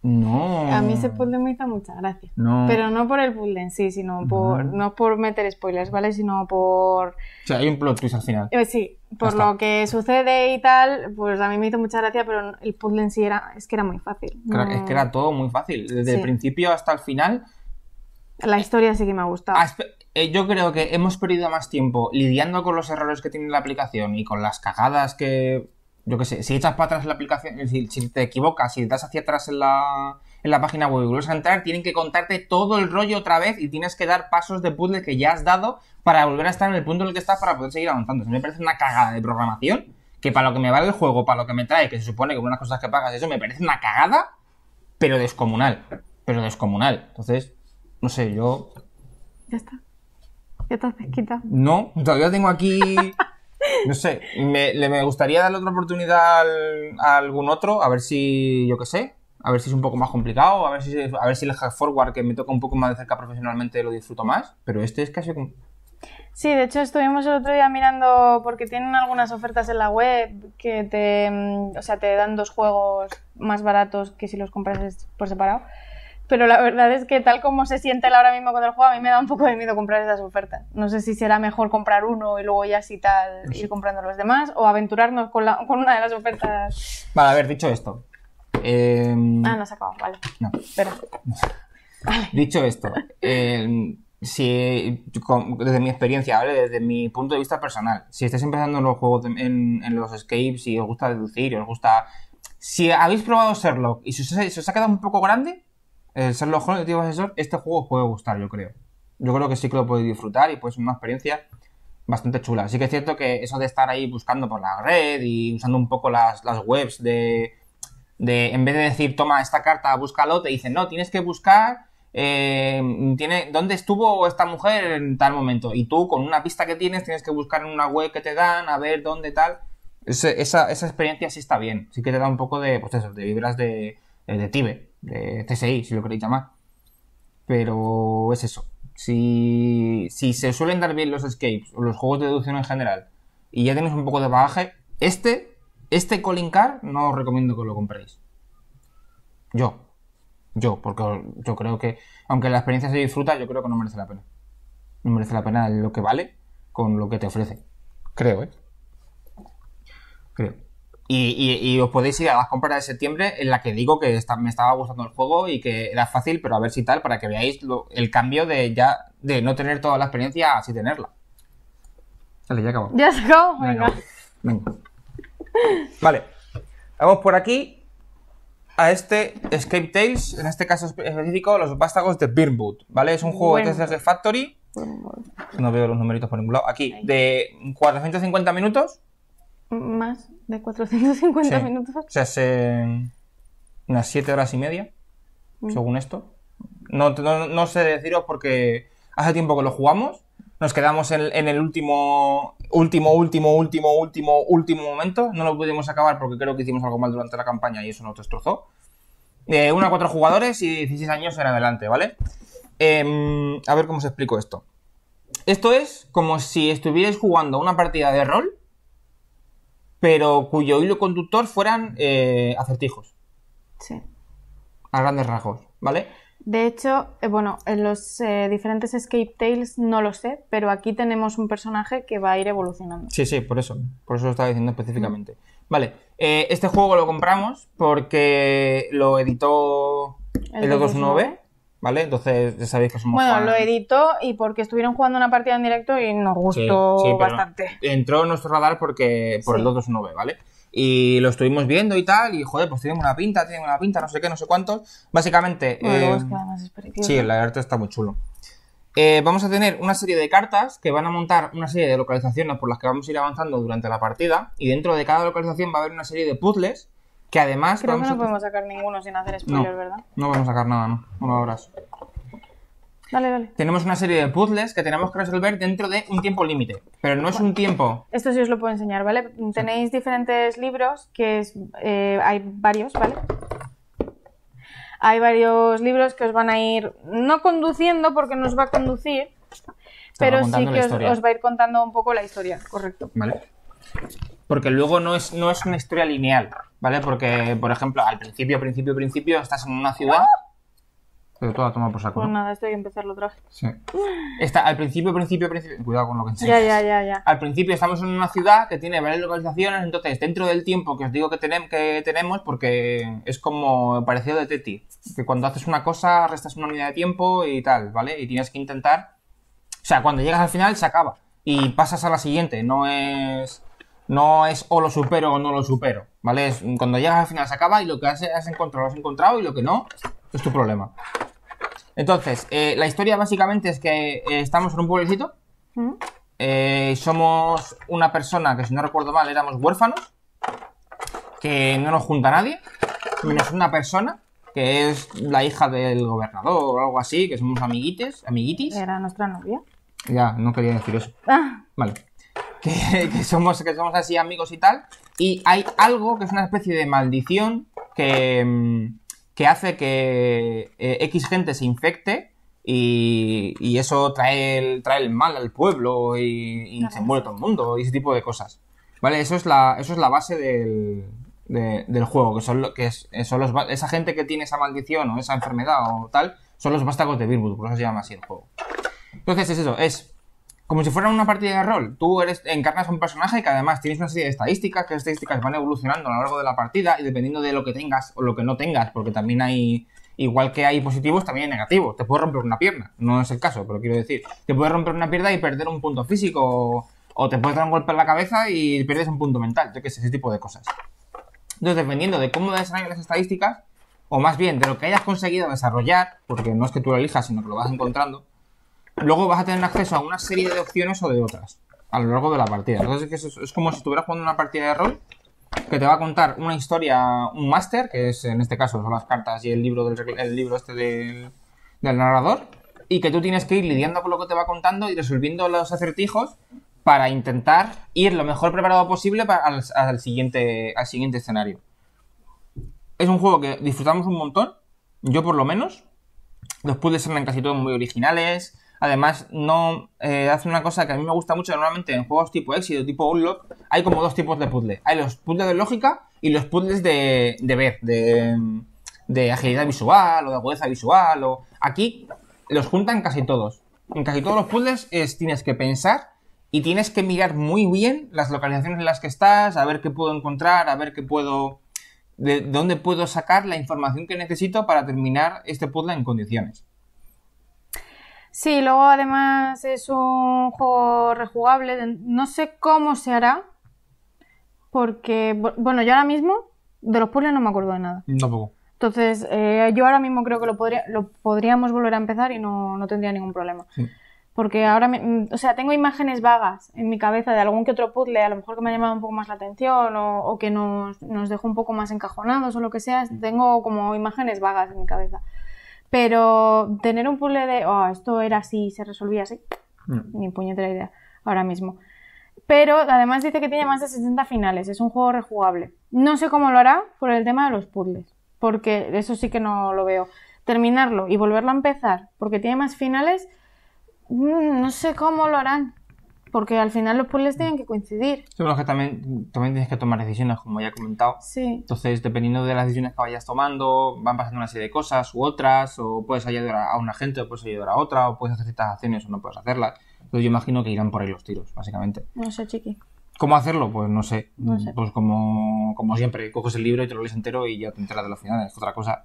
no. A mí ese puzzle me hizo mucha gracia. Pero no por el puzzle en sí, sino por. No. por meter spoilers, ¿vale? Sino por. O sea, hay un plot twist al final. Eh, sí, por lo que sucede y tal, pues a mí me hizo mucha gracia, pero el puzzle en sí era, es que era muy fácil. Es que era todo muy fácil. Desde el principio hasta el final. La historia sí que me ha gustado. Ah, eh, yo creo que hemos perdido más tiempo lidiando con los errores que tiene la aplicación y con las cagadas que yo qué sé, si echas para atrás la aplicación, si, te equivocas, si das hacia atrás en la, en la página web y vuelves a entrar, tienen que contarte todo el rollo otra vez y tienes que dar pasos de puzzle que ya has dado para volver a estar en el punto en el que estás para poder seguir avanzando. me parece una cagada de programación, que para lo que me vale el juego, para lo que me trae, que se supone que unas cosas que pagas, eso me parece una cagada, pero descomunal. Pero descomunal. Entonces, no sé, yo. Ya está. Ya estás pesquita. No, todavía tengo aquí. <laughs> No sé, me, le, me gustaría darle otra oportunidad a algún otro, a ver si, yo qué sé, a ver si es un poco más complicado, a ver si, a ver si el hack forward que me toca un poco más de cerca profesionalmente lo disfruto más, pero este es casi Sí, de hecho estuvimos el otro día mirando, porque tienen algunas ofertas en la web que te, mm, o sea, te dan dos juegos más baratos que si los compras por separado pero la verdad es que tal como se siente él ahora mismo con el juego, a mí me da un poco de miedo comprar esas ofertas. No sé si será mejor comprar uno y luego ya si tal ir comprando los demás o aventurarnos con, una de las ofertas. Vale, a ver, dicho esto. Em, ah, no se vale. No. Dicho esto, em, desde mi experiencia, ¿vale? desde mi punto de vista personal, si estáis empezando en los juegos, en, los escapes y os gusta deducir, os gusta... Si habéis probado Sherlock y se os ha quedado un poco grande, el los de tipo asesor, este juego os puede gustar, yo creo. Yo creo que sí que lo podéis disfrutar y pues una experiencia bastante chula. así que es cierto que eso de estar ahí buscando por la red y usando un poco las, webs de, en vez de decir, toma esta carta, búscalo, te dicen, no, tienes que buscar eh, tiene, dónde estuvo esta mujer en tal momento. Y tú, con una pista que tienes, tienes que buscar en una web que te dan, a ver dónde tal. esa, experiencia sí está bien. Sí que te da un poco de, pues eso, de vibras de, eh, de, de CSI, si lo queréis llamar. Pero es eso. Si, se suelen dar bien los escapes o los juegos de deducción en general y ya tenéis un poco de bagaje, este, este Colin Car no os recomiendo que lo compréis. Yo. Yo, porque yo creo que, aunque la experiencia se disfruta, yo creo que no merece la pena. No merece la pena lo que vale con lo que te ofrece. Creo, ¿eh? Creo. Y, os podéis ir a las compras de septiembre en la que digo que me estaba gustando el juego y que era fácil, pero a ver si tal, para que veáis el cambio de ya de no tener toda la experiencia así tenerla. Vale, ya acabó. Ya se acabó. Venga. Vale. Vamos por aquí a este Escape Tales, en este caso específico, los vástagos de Birnwood, ¿vale? Es un juego de Factory. No veo los numeritos por ningún lado. Aquí, de 450 minutos. Más de 450 minutos. O sea, hace unas 7 horas y media, mm. según esto. No, sé deciros porque hace tiempo que lo jugamos. Nos quedamos en, el último, último, último, último, último, último momento. No lo pudimos acabar porque creo que hicimos algo mal durante la campaña y eso nos destrozó. Eh, a cuatro jugadores y 16 años en adelante, ¿vale? Em, a ver cómo os explico esto. Esto es como si estuvierais jugando una partida de rol pero cuyo hilo conductor fueran eh, acertijos. Sí. A grandes rasgos, ¿vale? De hecho, eh, bueno, en los eh, diferentes escape tales no lo sé, pero aquí tenemos un personaje que va a ir evolucionando. Sí, sí, por eso. Por eso lo estaba diciendo específicamente. Vale, este juego lo compramos porque lo editó el 2.9. ¿vale? Entonces ya sabéis que somos Bueno, lo editó y porque estuvieron jugando una partida en directo y nos gustó bastante. Entró en nuestro radar porque por el el 229, ¿vale? Y lo estuvimos viendo y tal, y joder, pues tienen una pinta, tienen una pinta, no sé qué, no sé cuántos. Básicamente... Eh, sí, el arte está muy chulo. Eh, vamos a tener una serie de cartas que van a montar una serie de localizaciones por las que vamos a ir avanzando durante la partida. Y dentro de cada localización va a haber una serie de puzzles que además. no podemos sacar ninguno sin hacer spoilers, ¿verdad? No vamos a sacar nada, no. No lo Dale, dale. Tenemos una serie de puzzles que tenemos que resolver dentro de un tiempo límite, pero no es un tiempo. Esto sí os lo puedo enseñar, ¿vale? Tenéis diferentes libros, que es, eh, hay varios, ¿vale? Hay varios libros que os van a ir, no conduciendo porque nos va a conducir, pero sí que os, os, va a ir contando un poco la historia, correcto. Vale porque luego no es, no es una historia lineal, ¿vale? Porque, por ejemplo, al principio, principio, principio, estás en una ciudad. Pero toda toma por saco. Pues nada, esto hay que empezarlo otra vez. Sí. Está, al principio, principio, principio. Cuidado con lo que enseñas. Ya, ya, ya, ya. Al principio estamos en una ciudad que tiene varias localizaciones, entonces dentro del tiempo que os digo que, tenemos que tenemos, porque es como parecido de Teti, que cuando haces una cosa restas una unidad de tiempo y tal, ¿vale? Y tienes que intentar. O sea, cuando llegas al final se acaba y pasas a la siguiente, no es no es o lo supero o no lo supero, ¿vale? Es cuando llegas al final se acaba y lo que has, encontrado lo has encontrado y lo que no es tu problema. Entonces, eh, la historia básicamente es que eh, estamos en un pueblecito. Mm. Eh, somos una persona que, si no recuerdo mal, éramos huérfanos. Que no nos junta nadie. Menos una persona, que es la hija del gobernador o algo así, que somos amiguites, amiguitis. Era nuestra novia. Ya, no quería decir eso. Ah. Vale que, somos, que somos así amigos y tal. Y hay algo que es una especie de maldición que, mm, que hace que eh, X gente se infecte y, eso trae el, trae el mal al pueblo y, se muere todo el mundo y ese tipo de cosas. ¿Vale? Eso es la, eso es la base del, juego, que son, lo, que eh, los, esa gente que tiene esa maldición o esa enfermedad o tal, son los vástagos de Birbut, por eso se llama así el juego. Entonces es eso, es como si fuera una partida de rol. Tú eres, encarnas un personaje que además tienes una serie de estadísticas, que las estadísticas van evolucionando a lo largo de la partida y dependiendo de lo que tengas o lo que no tengas, porque también hay, igual que hay positivos, también hay negativos. Te puede romper una pierna, no es el caso, pero quiero decir, te puede romper una pierna y perder un punto físico, o, te puede dar un golpe en la cabeza y pierdes un punto mental, yo qué sé, ese tipo de cosas. Entonces, dependiendo de cómo desarrollas las estadísticas, o más bien de lo que hayas conseguido desarrollar, porque no es que tú lo elijas, sino que lo vas encontrando luego vas a tener acceso a una serie de opciones o de otras a lo largo de la partida. Entonces es, como si estuvieras jugando una partida de rol que te va a contar una historia, un máster, que es en este caso son las cartas y el libro, del, libro este del, narrador, y que tú tienes que ir lidiando con lo que te va contando y resolviendo los acertijos para intentar ir lo mejor preparado posible al, siguiente, al siguiente escenario. Es un juego que disfrutamos un montón, yo por lo menos. Los puzzles en casi todos muy originales, Además, no eh, hace una cosa que a mí me gusta mucho normalmente en juegos tipo éxito, tipo Unlock, hay como dos tipos de puzzles. Hay los puzzles de lógica y los puzzles de, de ver, de, agilidad visual o de agudeza visual. O... Aquí los juntan casi todos. En casi todos los puzzles tienes que pensar y tienes que mirar muy bien las localizaciones en las que estás, a ver qué puedo encontrar, a ver qué puedo... de dónde puedo sacar la información que necesito para terminar este puzzle en condiciones. Sí, luego además es un juego rejugable. No sé cómo se hará, porque, bueno, yo ahora mismo de los puzzles no me acuerdo de nada. Tampoco. Entonces, eh, yo ahora mismo creo que lo, lo podríamos volver a empezar y no, no tendría ningún problema. Porque ahora, mm, o sea, tengo imágenes vagas en mi cabeza de algún que otro puzzle, a lo mejor que me ha llamado un poco más la atención o, o que nos, nos dejó un poco más encajonados o lo que sea. Tengo como imágenes vagas en mi cabeza. Pero tener un puzzle de, oh, esto era así, se resolvía así, mm. ni puñetera idea ahora mismo. Pero además dice que tiene más de 60 finales, es un juego rejugable. No sé cómo lo hará por el tema de los puzzles, porque eso sí que no lo veo. Terminarlo y volverlo a empezar, porque tiene más finales, mm, no sé cómo lo harán porque al final los puzzles tienen que coincidir. que también, también tienes que tomar decisiones, como ya he comentado. Sí. Entonces, dependiendo de las decisiones que vayas tomando, van pasando una serie de cosas u otras, o puedes ayudar a una gente, o puedes ayudar a otra, o puedes hacer ciertas acciones o no puedes hacerlas. Entonces, yo imagino que irán por ahí los tiros, básicamente. No sé, chiqui. ¿Cómo hacerlo? Pues no sé. Pues como, siempre, coges el libro y te lo lees entero y ya te enteras de los finales. Otra cosa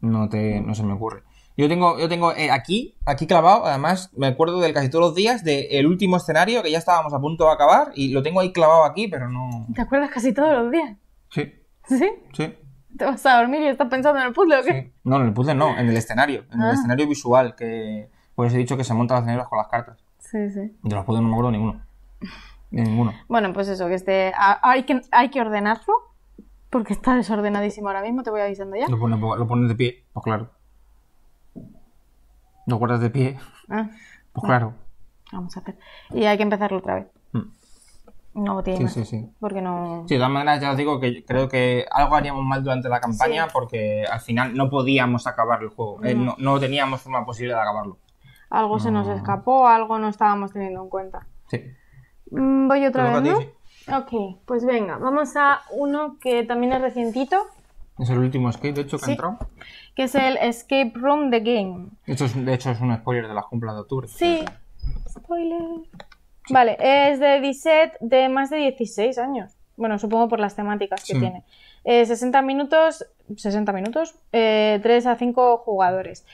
no, te, no se me ocurre. Yo tengo, yo tengo eh, aquí, aquí clavado, además me acuerdo del casi todos los días del último escenario que ya estábamos a punto de acabar y lo tengo ahí clavado aquí, pero no. ¿Te acuerdas casi todos los días? Sí. ¿Sí? Sí. ¿Te vas a dormir y estás pensando en el puzzle o qué? No, en el puzzle no, en el escenario, en el ah. escenario visual, que pues he dicho que se montan las negras con las cartas. Sí, sí. De los puzzles no me acuerdo ninguno. ninguno. Bueno, pues eso, que este. Hay que, hay que ordenarlo, porque está desordenadísimo ahora mismo, te voy avisando ya. Lo pones, lo pones de pie, pues claro. No guardas de pie. Ah, pues claro. Vamos a hacer. Y hay que empezarlo otra vez. Mm. No tiene. Sí, sí, sí. Porque no. Sí, de todas maneras, ya os digo que creo que algo haríamos mal durante la campaña porque al final no podíamos acabar el juego. Eh, no, teníamos forma posible de acabarlo. Algo se nos mm. escapó, algo no estábamos teniendo en cuenta. Sí. Mm, voy otra vez, ¿no? Ok, pues venga, vamos a uno que también es recientito. Es el último skate, de hecho, que sí que es el Escape Room The Game. de hecho es un spoiler de las cumplas de octubre. Sí, eh. spoiler. Vale, es de Disset de más de 16 años. Bueno, supongo por las temáticas que tiene. 60 eh, minutos, 60 minutos, 3 eh, a 5 jugadores.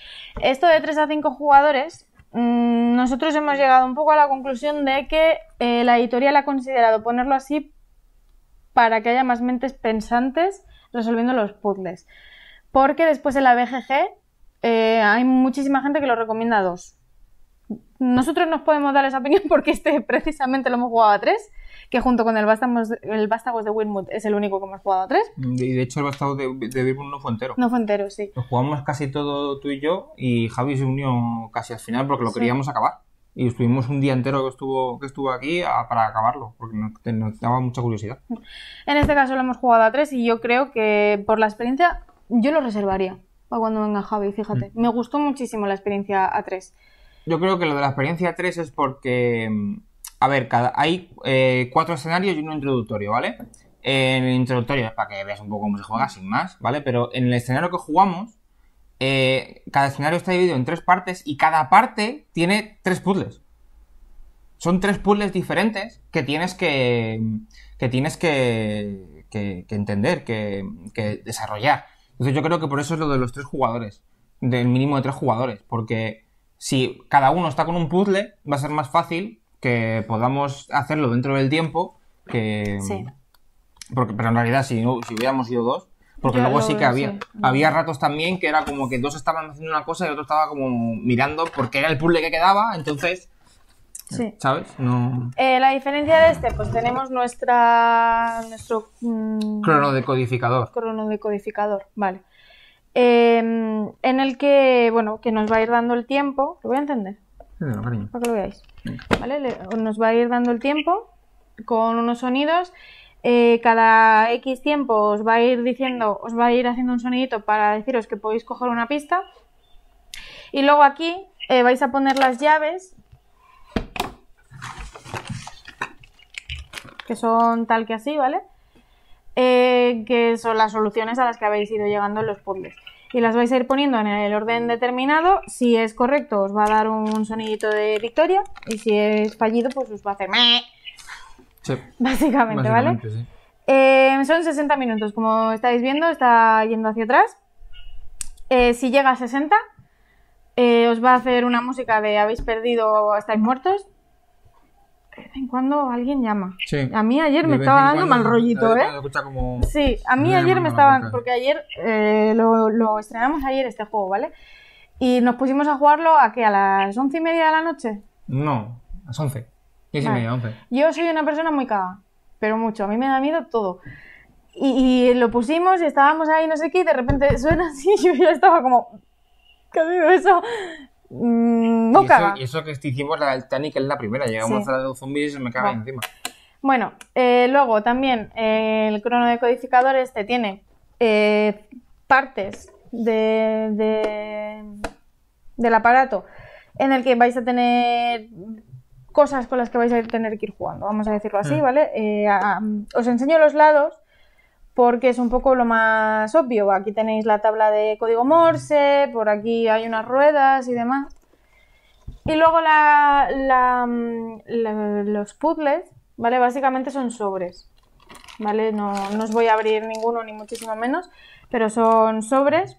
Esto de 3 a 5 jugadores, mm, nosotros hemos llegado un poco a la conclusión de que la editorial ha considerado ponerlo así para que haya más mentes pensantes resolviendo los puzzles porque después en la BGG eh, hay muchísima gente que lo recomienda a dos. Nosotros nos podemos dar esa opinión <laughs> porque este precisamente lo hemos jugado a tres, que junto con el Vástagos, el de Wilmut es el único que hemos jugado a tres. Mm, y de hecho el Bastagos de, no fue entero. No fue entero, sí. Lo jugamos casi todo tú y yo y Javi se unió casi al final porque lo queríamos acabar. Y estuvimos un día entero que estuvo, que estuvo aquí para acabarlo, porque nos, nos daba mucha curiosidad. En este caso lo hemos jugado a tres y yo creo que por la experiencia yo lo reservaría para cuando venga Javi, fíjate. Mm. Me gustó muchísimo la experiencia A3. Yo creo que lo de la experiencia a 3 es porque, mm, a ver, cada, hay eh, cuatro escenarios y uno introductorio, ¿vale? En el introductorio es para que veas un poco cómo se juega sin más, ¿vale? Pero en el escenario que jugamos, eh, cada escenario está dividido en tres partes y cada parte tiene tres puzzles. Son tres puzzles diferentes que tienes que, mm, que, tienes que, que, que entender, que, que desarrollar. Entonces yo creo que por eso es lo de los tres jugadores, del mínimo de tres jugadores, porque si cada uno está con un puzzle, va a ser más fácil que podamos hacerlo dentro del tiempo que... Sí. Porque, pero en realidad si, uh, si hubiéramos ido dos, porque luego sí que había, había ratos también que era como que dos estaban haciendo una cosa y el otro estaba como mirando porque era el puzzle que quedaba, entonces ¿Sabes? No... Eh, la diferencia de este, pues tenemos nuestra, nuestro... Mm, crono Crono decodificador, vale. Em, en el que, bueno, que nos va a ir dando el tiempo. ¿Lo voy a entender? Para que lo veáis. ¿Vale? nos va a ir dando el tiempo con unos sonidos. Eh, cada X tiempo os va a ir diciendo, os va a ir haciendo un sonidito para deciros que podéis coger una pista. Y luego aquí eh, vais a poner las llaves que son tal que así, ¿vale? Eh, que son las soluciones a las que habéis ido llegando en los puzzles. Y las vais a ir poniendo en el orden determinado. Si es correcto, os va a dar un sonidito de victoria. Y si es fallido, pues os va a hacer meh. Sí. <laughs> Básicamente, ¿vale? Eh, son 60 minutos, como estáis viendo, está yendo hacia atrás. Eh, si llega a 60, os va a hacer una música de habéis perdido o estáis muertos de vez en cuando alguien llama. A mí ayer me estaba dando mal rollito, ¿eh? Sí, a mí ayer me estaban, porque ayer eh, lo, estrenamos ayer este juego, ¿vale? Y nos pusimos a jugarlo a qué, a las once y media de la noche. No, a las once. Yo soy una persona muy caga, pero mucho. A mí me da miedo todo. Y, y lo pusimos y estábamos ahí, no sé qué, y de repente suena así <laughs> y yo ya estaba como, ¿qué ha sido eso? Mm, no y Eso, que hicimos la del Titanic es la primera, llegamos a la de los zombies y se me caga encima. Bueno, eh, luego también eh, el crono decodificador este tiene eh, partes de, del aparato en el que vais a tener cosas con las que vais a tener que ir jugando, vamos a decirlo así, mm. ¿vale? os enseño los lados porque es un poco lo más obvio. Aquí tenéis la tabla de código Morse, por aquí hay unas ruedas y demás. Y luego la, mm, los puzzles, ¿vale? Básicamente son sobres, ¿vale? No, os voy a abrir ninguno ni muchísimo menos, pero son sobres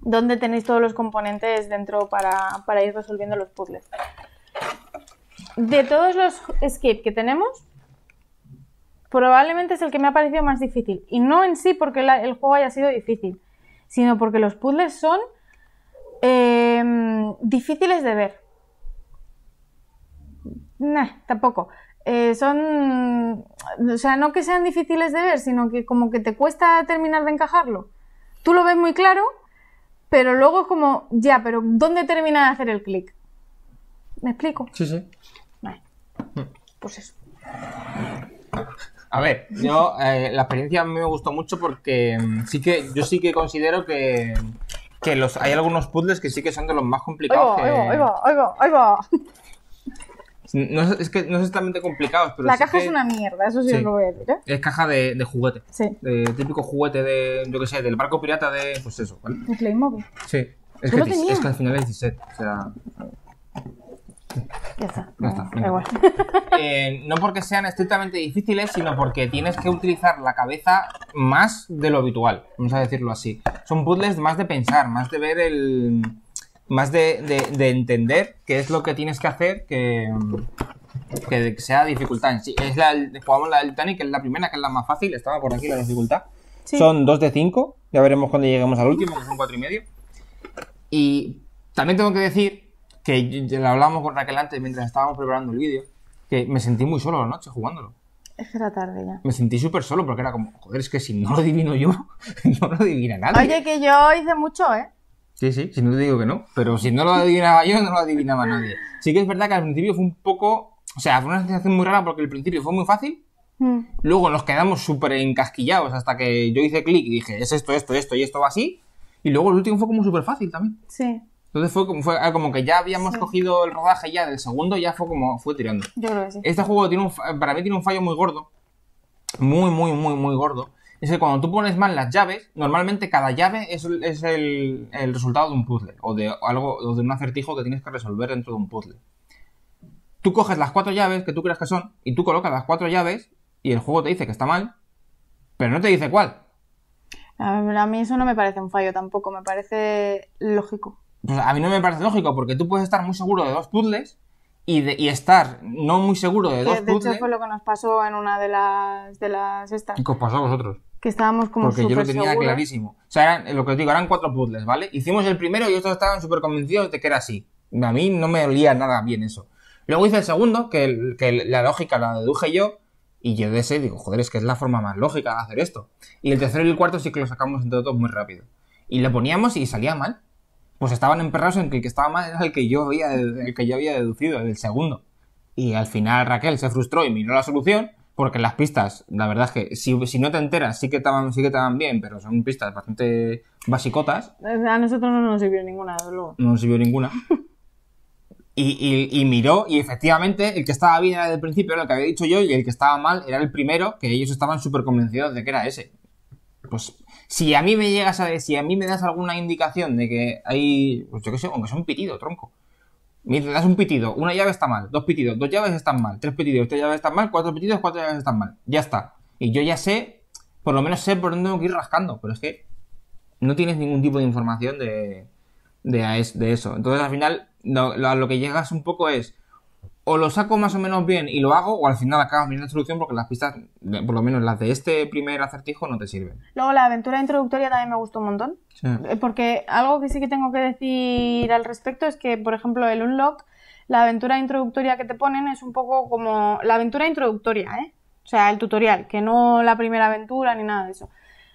donde tenéis todos los componentes dentro para, para ir resolviendo los puzzles. De todos los skips que tenemos, probablemente es el que me ha parecido más difícil. Y no en sí porque el juego haya sido difícil, sino porque los puzzles son eh, difíciles de ver. Nah, tampoco. Eh, son. O sea, no que sean difíciles de ver, sino que como que te cuesta terminar de encajarlo. Tú lo ves muy claro, pero luego es como, ya, pero ¿dónde termina de hacer el clic? ¿Me explico? Sí, sí. Mm. Pues eso. <laughs> A ver, yo eh, la experiencia a mí me gustó mucho porque mm, sí que yo sí que considero que, que los, hay algunos puzzles que sí que son de los más complicados. Ahí va, que... ahí va, ahí va, <laughs> No, es que no es exactamente complicado pero. La caja es una mierda, eso sí, os lo voy a decir. ¿eh? Es caja de, juguete. Sí. típico juguete de, yo qué sé, del barco pirata de. Pues eso, ¿vale? Un Playmobil. Sí. Es que, es que, al final es 17. O sea. Eh, no porque sean estrictamente difíciles, sino porque tienes que utilizar la cabeza más de lo habitual, vamos a decirlo así. Son puzzles más de pensar, más de ver el... más de, entender qué es lo que tienes que hacer que, que sea dificultad en sí. Es la, jugamos la del Tani que es la primera, que es la más fácil, estaba por aquí la dificultad. Son dos de 5, ya veremos cuando lleguemos al último, que son 4 y medio. Y también tengo que decir que lo hablábamos con Raquel antes mientras estábamos preparando el vídeo, que me sentí muy solo la noche jugándolo. Es que era tarde ya. Me sentí súper solo porque era como, joder, es que si no lo adivino yo, <laughs> no lo adivina nadie. Oye, que yo hice mucho, ¿eh? Sí, sí, si no te digo que no, pero si no lo adivinaba yo, no lo adivinaba nadie. Sí que es verdad que al principio fue un poco, o sea, fue una sensación muy rara porque el principio fue muy fácil, mm. luego nos quedamos súper encasquillados hasta que yo hice clic y dije, es esto, esto, esto y esto va así, y luego el último fue como súper fácil también. Sí. Entonces fue como, fue ah, como que ya habíamos cogido el rodaje ya del segundo, ya fue como fue tirando. Yo creo que sí. Este juego tiene un, para mí tiene un fallo muy gordo. Muy, muy, muy, muy gordo. Es que cuando tú pones mal las llaves, normalmente cada llave es, el, resultado de un puzzle o de algo o de un acertijo que tienes que resolver dentro de un puzzle. Tú coges las cuatro llaves que tú creas que son y tú colocas las cuatro llaves y el juego te dice que está mal, pero no te dice cuál. A mí eso no me parece un fallo tampoco, me parece lógico a mí no me parece lógico porque tú puedes estar muy seguro de dos puzzles y, estar no muy seguro de dos de puzzles. De hecho fue lo que nos pasó en una de las, de las estas. ¿Qué os pasó a vosotros? Que estábamos como Porque yo lo tenía clarísimo. O sea, lo que os digo, eran cuatro puzzles, ¿vale? Hicimos el primero y estos estaban súper convencidos de que era así. A mí no me olía nada bien eso. Luego hice el segundo, que, la lógica la deduje yo, y yo de ese digo, joder, es que es la forma más lógica de hacer esto. Y el tercero y el cuarto sí que lo sacamos entre todos muy rápido. Y lo poníamos y salía mal pues estaban emperrados en que el que estaba mal era el que yo había, el que yo había deducido, el segundo. Y al final Raquel se frustró y miró la solución, porque las pistas, la verdad es que si, si no te enteras, sí que estaban, sí que estaban bien, pero son pistas bastante basicotas. A nosotros no nos sirvió ninguna, luego. No nos sirvió ninguna. <laughs> Y, miró y efectivamente el que estaba bien era del principio, era lo que había dicho yo, y el que estaba mal era el primero, que ellos estaban súper convencidos de que era ese. Pues si a mí me llegas a si a mí me das alguna indicación de que hay, pues yo qué sé, aunque sea un pitido, tronco. Me das un pitido, una llave está mal, dos pitidos, dos llaves están mal, tres pitidos, tres llaves están mal, cuatro pitidos, cuatro llaves están mal. Ya está. Y yo ya sé, por lo menos sé por dónde tengo que ir rascando, pero es que no tienes ningún tipo de información de, de, eso. Entonces al final lo, lo que llegas un poco es, o lo saco más o menos bien y lo hago, o al final acabas mirando la solución porque las pistas, por lo menos las de este primer acertijo, no te sirven. Luego la aventura introductoria también me gustó un montón. Eh, porque algo que sí que tengo que decir al respecto es que, por ejemplo, el Unlock, la aventura introductoria que te ponen es un poco como la aventura introductoria, ¿eh? O sea, el tutorial, que no la primera aventura ni nada de eso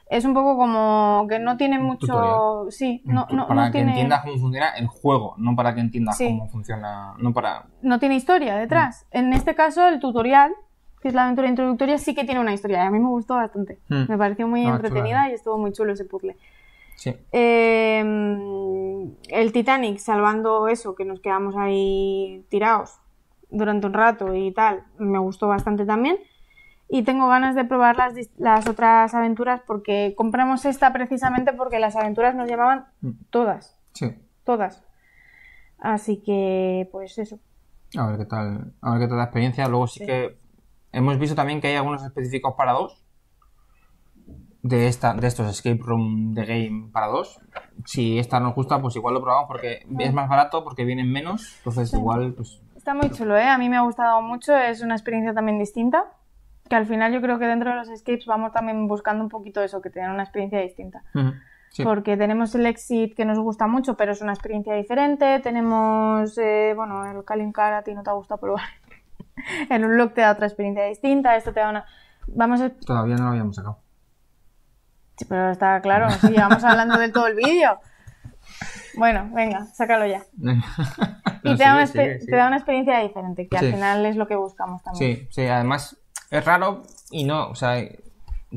es un poco como que no tiene mucho. Sí, no, no, para que entiendas cómo funciona el juego, no para que entiendas cómo funciona. No, para... no tiene historia detrás. Mm. En este caso, el tutorial, que es la aventura introductoria, sí que tiene una historia. a mí me gustó bastante. Mm. Me pareció muy ah, entretenida eh. y estuvo muy chulo ese puzzle. Sí. Em, el Titanic, salvando eso, que nos quedamos ahí tirados durante un rato y tal, me gustó bastante también y tengo ganas de probar las, las, otras aventuras porque compramos esta precisamente porque las aventuras nos llamaban mm. todas. Sí. Todas. Así que, pues eso. A ver qué tal, a ver qué tal la experiencia. Luego sí, que hemos visto también que hay algunos específicos para dos. De, esta, de estos escape room de game para dos. Si esta nos gusta, pues igual lo probamos porque es más barato, porque vienen menos. Entonces, igual, pues. Está muy chulo, ¿eh? A mí me ha gustado mucho. Es una experiencia también distinta. Que al final yo creo que dentro de los escapes vamos también buscando un poquito eso, que tengan una experiencia distinta. Porque tenemos el Exit que nos gusta mucho, pero es una experiencia diferente. Tenemos, eh, bueno, el Kalinkara, a ti no te gusta probar. <laughs> el Unlock te da otra experiencia distinta. Esto te da una. Vamos Todavía no lo habíamos sacado. Sí, pero está claro, sí, vamos hablando de todo el vídeo. Bueno, venga, sácalo ya. <laughs> y te, da una experiencia diferente, que al final es lo que buscamos también. Sí, sí, además es raro y no, o sea,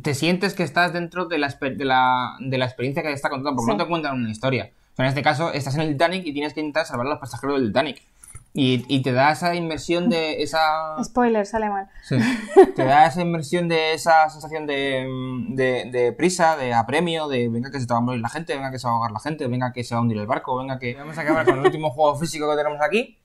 te sientes que estás dentro de la, de la, de la experiencia que te está contando, porque no te cuentan una historia. O sea, en este caso, estás en el Titanic y tienes que intentar salvar a los pasajeros del Titanic. Y, te da esa inmersión de <laughs> esa... Spoiler, sale mal. Sí. Te da esa inmersión de esa sensación de, de, prisa, de apremio, de venga que se te va a morir la gente, venga que se va a ahogar la gente, venga que se va a hundir el barco, venga que... Vamos a acabar con el último juego físico que tenemos aquí,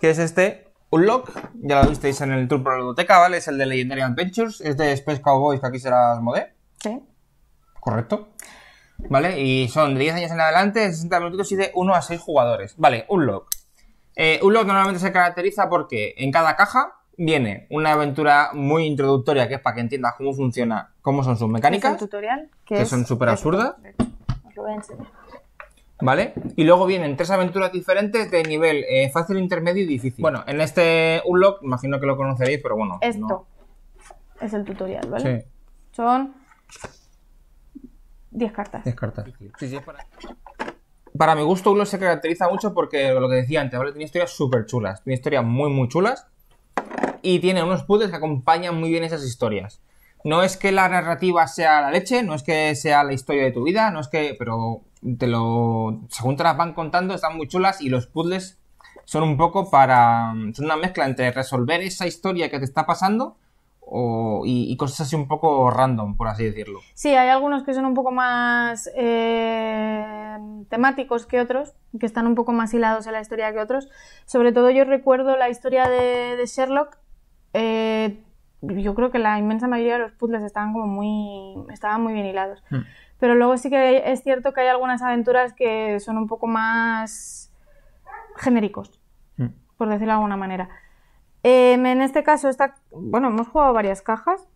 que es este, Unlock, ya lo visteis en el tour por la biblioteca, ¿vale? Es el de Legendary Adventures, es de Space Cowboys, que aquí será modé Sí. Correcto. ¿Vale? Y son de 10 años en adelante, de 60 minutos y de 1 a 6 jugadores. Vale, Unlock. Eh, Unlock normalmente se caracteriza porque en cada caja viene una aventura muy introductoria que es para que entiendas cómo funciona, cómo son sus mecánicas. ¿Es tutorial? Que, son súper absurdas. lo voy a enseñar. ¿vale? Y luego vienen tres aventuras diferentes de nivel eh, fácil, intermedio y difícil. Bueno, en este Unlock, imagino que lo conoceréis, pero bueno. Esto es el tutorial, ¿vale? Sí. Son 10 cartas. 10 cartas. Sí, sí, para... para... mi gusto, Unlock se caracteriza mucho porque lo que decía antes, ¿vale? Tiene historias súper chulas, tiene historias muy, muy chulas y tiene unos puzzles que acompañan muy bien esas historias. No es que la narrativa sea la leche, no es que sea la historia de tu vida, no es que. Pero lo, según te las van contando, están muy chulas y los puzzles son un poco para, son una mezcla entre resolver esa historia que te está pasando y, cosas así un poco random, por así decirlo. Sí, hay algunos que son un poco más eh, temáticos que otros, que están un poco más hilados en la historia que otros. Sobre todo yo recuerdo la historia de, Sherlock. Eh, yo creo que la inmensa mayoría de los puzzles estaban como muy, estaban muy bien hilados. Hmm pero luego sí que es cierto que hay algunas aventuras que son un poco más genéricos, mm. por decirlo de alguna manera. Em, en este caso, está, bueno, hemos jugado varias cajas.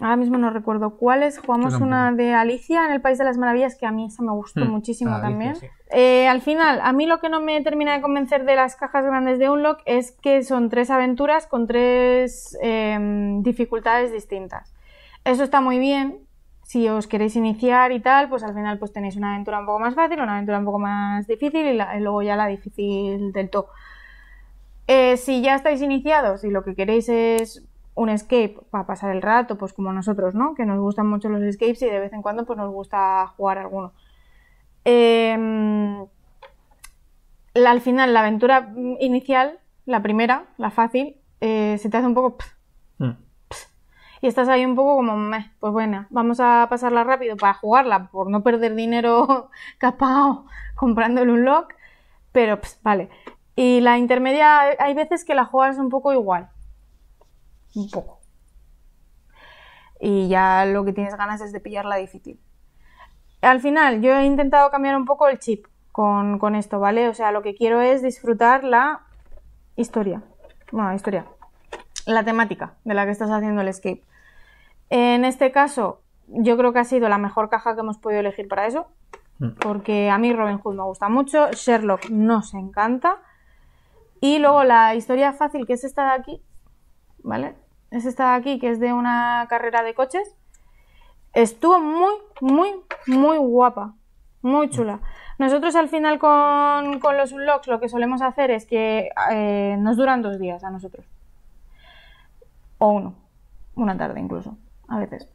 Ahora mismo no recuerdo cuáles. Jugamos una de Alicia en el País de las Maravillas, que a mí esa me gustó mm. muchísimo ah, también. Eh, al final, a mí lo que no me termina de convencer de las cajas grandes de Unlock es que son tres aventuras con tres em, dificultades distintas. Eso está muy bien, si os queréis iniciar y tal, pues al final pues tenéis una aventura un poco más fácil, una aventura un poco más difícil y, luego ya la difícil del todo. Eh, si ya estáis iniciados y lo que queréis es un escape para pasar el rato, pues como nosotros, ¿no? Que nos gustan mucho los escapes y de vez en cuando pues nos gusta jugar alguno. Em, al final, la aventura inicial, la primera, la fácil, eh, se te hace un poco... Mm y estás ahí un poco como, pues bueno, vamos a pasarla rápido para jugarla, por no perder dinero <laughs> capao comprándole un lock, pero pues, vale. Y la intermedia, hay veces que la juegas un poco igual, un poco. Y ya lo que tienes ganas es de pillarla difícil. Al final, yo he intentado cambiar un poco el chip con, con esto, ¿vale? O sea, lo que quiero es disfrutar la historia. Bueno, historia. La temática de la que estás haciendo el escape. En este caso, yo creo que ha sido la mejor caja que hemos podido elegir para eso, mm. porque a mí Robin Hood me gusta mucho, Sherlock nos encanta, y luego la historia fácil, que es esta de aquí, ¿vale? Es esta de aquí, que es de una carrera de coches, estuvo muy, muy, muy guapa, muy chula. Nosotros al final con, los unlocks lo que solemos hacer es que eh, nos duran dos días a nosotros, o uno, una tarde incluso a veces.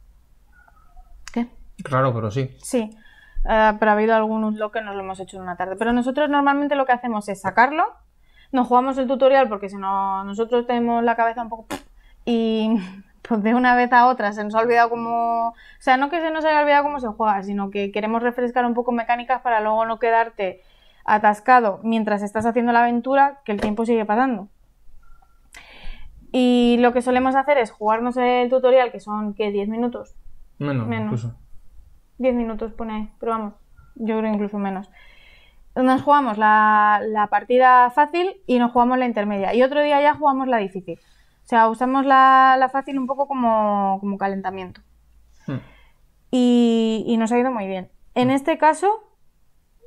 ¿Qué? Claro, pero sí. Sí. Eh, pero ha habido algún unlock que nos lo hemos hecho en una tarde. Pero nosotros normalmente lo que hacemos es sacarlo, nos jugamos el tutorial porque si no, nosotros tenemos la cabeza un poco. Y <laughs> pues de una vez a otra se nos ha olvidado cómo. O sea, no que se nos haya olvidado cómo se juega, sino que queremos refrescar un poco mecánicas para luego no quedarte atascado mientras estás haciendo la aventura, que el tiempo sigue pasando. Y lo que solemos hacer es jugarnos el tutorial, que son, ¿qué? 10 minutos. Menos, incluso. 10 minutos pone pero vamos, yo creo incluso menos. Nos jugamos la, partida fácil y nos jugamos la intermedia. Y otro día ya jugamos la difícil. O sea, usamos la, fácil un poco como, calentamiento. Hmm. Y, nos ha ido muy bien. En este caso,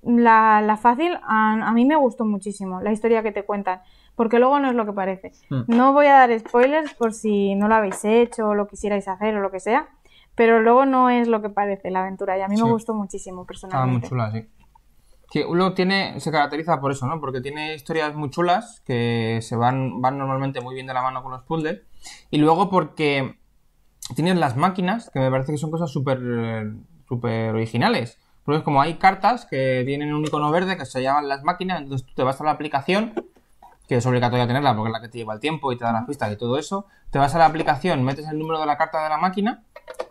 la, fácil a, a, mí me gustó muchísimo, la historia que te cuentan porque luego no es lo que parece. Hmm. No voy a dar spoilers por si no lo habéis hecho o lo quisierais hacer o lo que sea, pero luego no es lo que parece la aventura y a mí me gustó muchísimo personalmente. Estaba ah, muy chula, sí. tiene, se caracteriza por eso, ¿no? Porque tiene historias muy chulas que se van, van normalmente muy bien de la mano con los puzzles y luego porque tienes las máquinas, que me parece que son cosas súper super originales. Porque como hay cartas que tienen un icono verde que se llaman las máquinas, entonces tú te vas a la aplicación que es obligatorio tenerla porque es la que te lleva el tiempo y te da las pistas y todo eso, te vas a la aplicación, metes el número de la carta de la máquina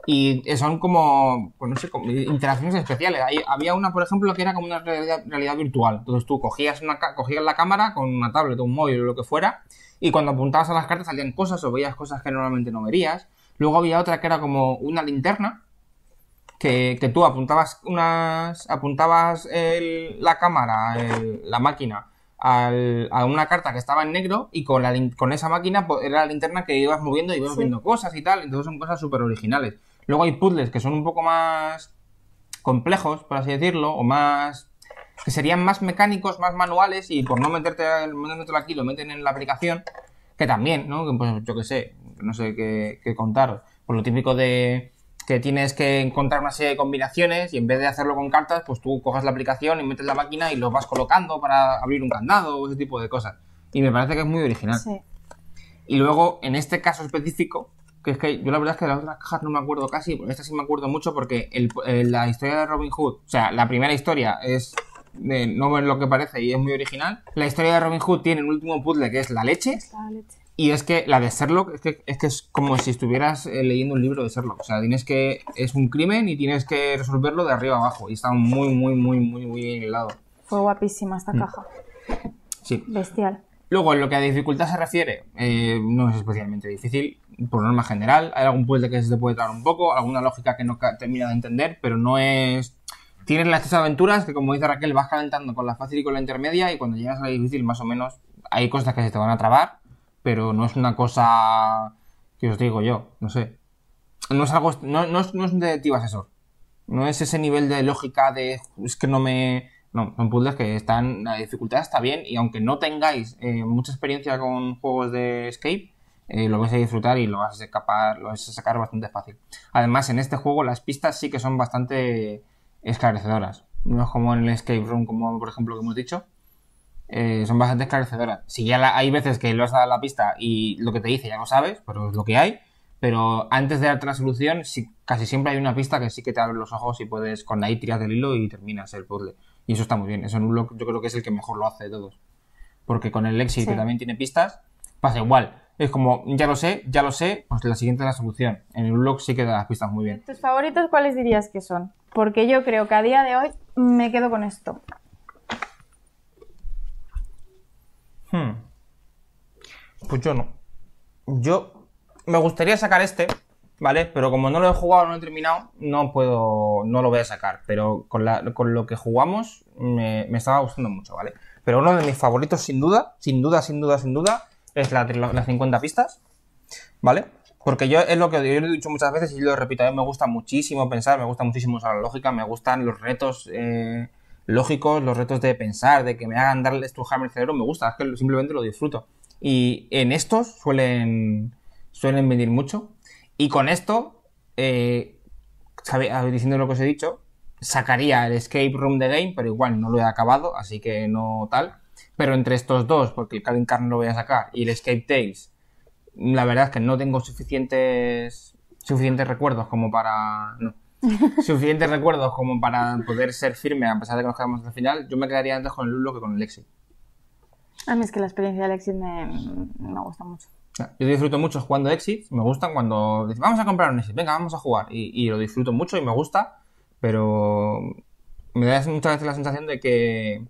y eh, son como, pues no sé, interacciones especiales. había una, por ejemplo, que era como una realidad, virtual. Entonces tú cogías, una, cogías la cámara con una tablet o un móvil o lo que fuera y cuando apuntabas a las cartas salían cosas o veías cosas que normalmente no verías. Luego había otra que era como una linterna que, que tú apuntabas unas apuntabas el, la cámara, la máquina a una carta que estaba en negro y con, la, con esa máquina pues, era la linterna que ibas moviendo y ibas viendo cosas y tal. Entonces son cosas súper originales. Luego hay puzzles que son un poco más complejos, por así decirlo, o más... que serían más mecánicos, más manuales y por no meterte aquí lo meten en la aplicación, que también, ¿no? Que, pues, yo qué sé, no sé qué, qué contar. Por pues lo típico de que tienes que encontrar una serie de combinaciones y en vez de hacerlo con cartas, pues tú coges la aplicación y metes la máquina y lo vas colocando para abrir un candado o ese tipo de cosas. Y me parece que es muy original. Y luego, en este caso específico, que es que yo la verdad es que las otras cajas no me acuerdo casi, pero esta sí me acuerdo mucho porque la historia de Robin Hood, o sea, la primera historia es, de no es lo que parece y es muy original. La historia de Robin Hood tiene un último puzzle que es la leche. La leche. Y es que la de Sherlock es que, es como si estuvieras eh, leyendo un libro de Sherlock. O sea, tienes que. Es un crimen y tienes que resolverlo de arriba abajo. Y está muy, muy, muy, muy, muy bien helado. Fue guapísima esta mm. caja. Sí. Bestial. Luego, en lo que a dificultad se refiere, eh, no es especialmente difícil, por norma general. Hay algún puzzle que se te puede dar un poco, alguna lógica que no termina de entender, pero no es. Tienes las tres aventuras que, como dice Raquel, vas calentando con la fácil y con la intermedia, y cuando llegas a la difícil, más o menos, hay cosas que se te van a trabar, pero no es una cosa que os digo yo, no sé. No es algo, un detective asesor. No es ese nivel de lógica de es que no me. No, son puzzles que están. La dificultad está bien y aunque no tengáis eh, mucha experiencia con juegos de escape, eh, lo vais a disfrutar y lo vais a, escapar, lo vas a sacar bastante fácil. Además, en este juego las pistas sí que son bastante esclarecedoras. No es como en el escape room, como por ejemplo que hemos dicho, eh, son bastante esclarecedoras. Si ya hay veces que lo has dado a la pista y lo que te dice ya lo sabes, pero es lo que hay. Pero antes de darte la solución, casi siempre hay una pista que sí que te abre los ojos y puedes con ahí tirar del hilo y terminas el puzzle. Y eso está muy bien. Eso en un lock yo creo que es el que mejor lo hace de todos. Porque con el Lexi, que también tiene pistas, pasa igual. Es como, ya lo sé, ya lo sé, pues la siguiente es la solución. En el blog sí que da las pistas muy bien. ¿Tus favoritos cuáles dirías que son? Porque yo creo que a día de hoy me quedo con esto. Hmm. Pues yo no. Yo me gustaría sacar este, ¿vale? Pero como no lo he jugado, no he terminado, no puedo, no lo voy a sacar. Pero con, la, con lo que jugamos me, estaba gustando mucho, ¿vale? Pero uno de mis favoritos, sin duda, sin duda, sin duda, sin duda, es la, las 50 pistas, ¿vale? Porque yo es lo que yo he dicho muchas veces y lo repito, a mí me gusta muchísimo pensar, me gusta muchísimo usar la lógica, me gustan los retos. Eh, lógicos, los retos de pensar, de que me hagan darle tuja el cerebro, me gusta, es que simplemente lo disfruto. Y en estos suelen, suelen venir mucho. Y con esto, eh, ah, diciendo lo que os he dicho, sacaría el Escape Room de Game, pero igual no lo he acabado, así que no tal. Pero entre estos dos, porque el Calvin Carne lo voy a sacar, y el Escape Tales, la verdad es que no tengo suficientes, suficientes recuerdos como para... <laughs> suficientes recuerdos como para poder ser firme a pesar de que nos quedamos hasta el final, yo me quedaría antes con el Lulo que con el Lexi. A mí es que la experiencia del Exit me, gusta mucho. Yo disfruto mucho jugando Exit, me gustan cuando vamos a comprar un Exit, venga, vamos a jugar. Y, lo disfruto mucho y me gusta, pero me da muchas veces la sensación de que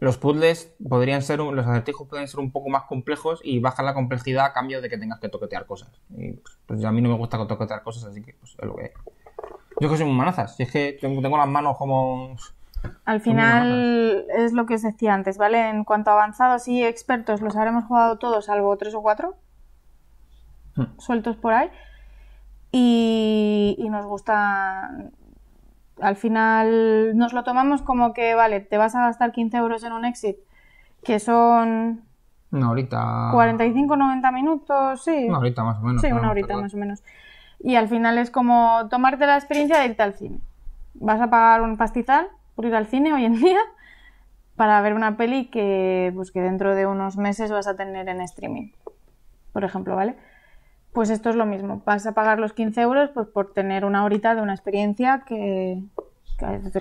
los puzzles podrían ser, los acertijos pueden ser un poco más complejos y bajar la complejidad a cambio de que tengas que toquetear cosas. Y pues, a mí no me gusta toquetear cosas, así que pues, es lo que yo que soy un manazas, si es que tengo las manos como... Al final es lo que os decía antes, ¿vale? En cuanto a avanzados y expertos, los habremos jugado todos, salvo tres o cuatro hmm. sueltos por ahí. Y, nos gusta. Al final nos lo tomamos como que, vale, te vas a gastar 15 euros en un exit, que son. Una horita. 45, 90 minutos, sí. Una horita más o menos. Sí, una horita más o menos y al final es como tomarte la experiencia de irte al cine. Vas a pagar un pastizal por ir al cine hoy en <laughs> día para ver una peli que, pues, dentro de unos meses vas a tener en streaming, por ejemplo, ¿vale? Pues esto es lo mismo, vas a pagar los 15 euros pues, por tener una horita de una experiencia que,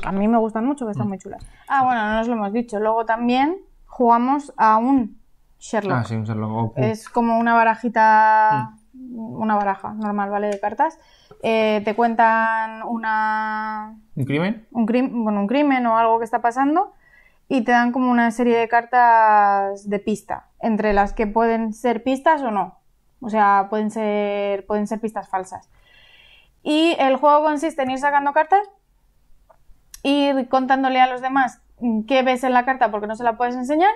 a mí me gustan mucho, que están mm. muy chulas. Ah, bueno, no nos lo hemos dicho. Luego también jugamos a un Sherlock. Ah, sí, un Sherlock. Es como una barajita mm una baraja normal, ¿vale? De cartas. Eh, te cuentan una... ¿Un crimen? Un crimen, bueno, un crimen o algo que está pasando y te dan como una serie de cartas de pista, entre las que pueden ser pistas o no. O sea, pueden ser, pueden ser pistas falsas. Y el juego consiste en ir sacando cartas, ir contándole a los demás qué ves en la carta porque no se la puedes enseñar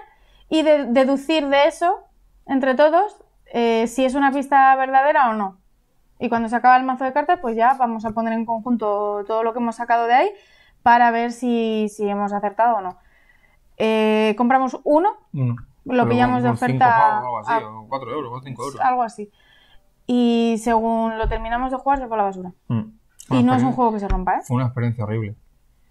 y deducir de eso, entre todos, eh, si es una pista verdadera o no. Y cuando se acaba el mazo de cartas, pues ya vamos a poner en conjunto todo lo que hemos sacado de ahí para ver si, si hemos acertado o no. Eh, compramos uno, lo pillamos de oferta. algo así, euros, Algo así. Y según lo terminamos de jugar, se fue a la basura. Mm. Y no es un juego que se rompa, ¿eh? Fue una experiencia horrible.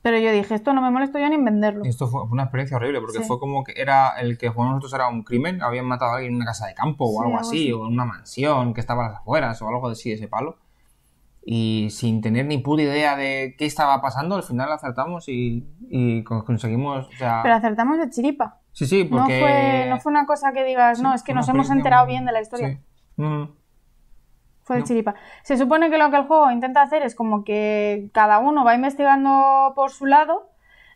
Pero yo dije, esto no me molesto yo ni en venderlo. Esto fue una experiencia horrible, porque fue como que era el que jugamos nosotros era un crimen, habían matado a alguien en una casa de campo o algo, así, o en una mansión que estaba a las afueras o algo así de ese palo. Y sin tener ni puta idea de qué estaba pasando, al final acertamos y, conseguimos. Pero acertamos de chiripa. Sí, sí, porque. No fue, no fue una cosa que digas, no, es que nos hemos enterado bien de la historia. sí. Mm. Se supone que lo que el juego intenta hacer es como que cada uno va investigando por su lado.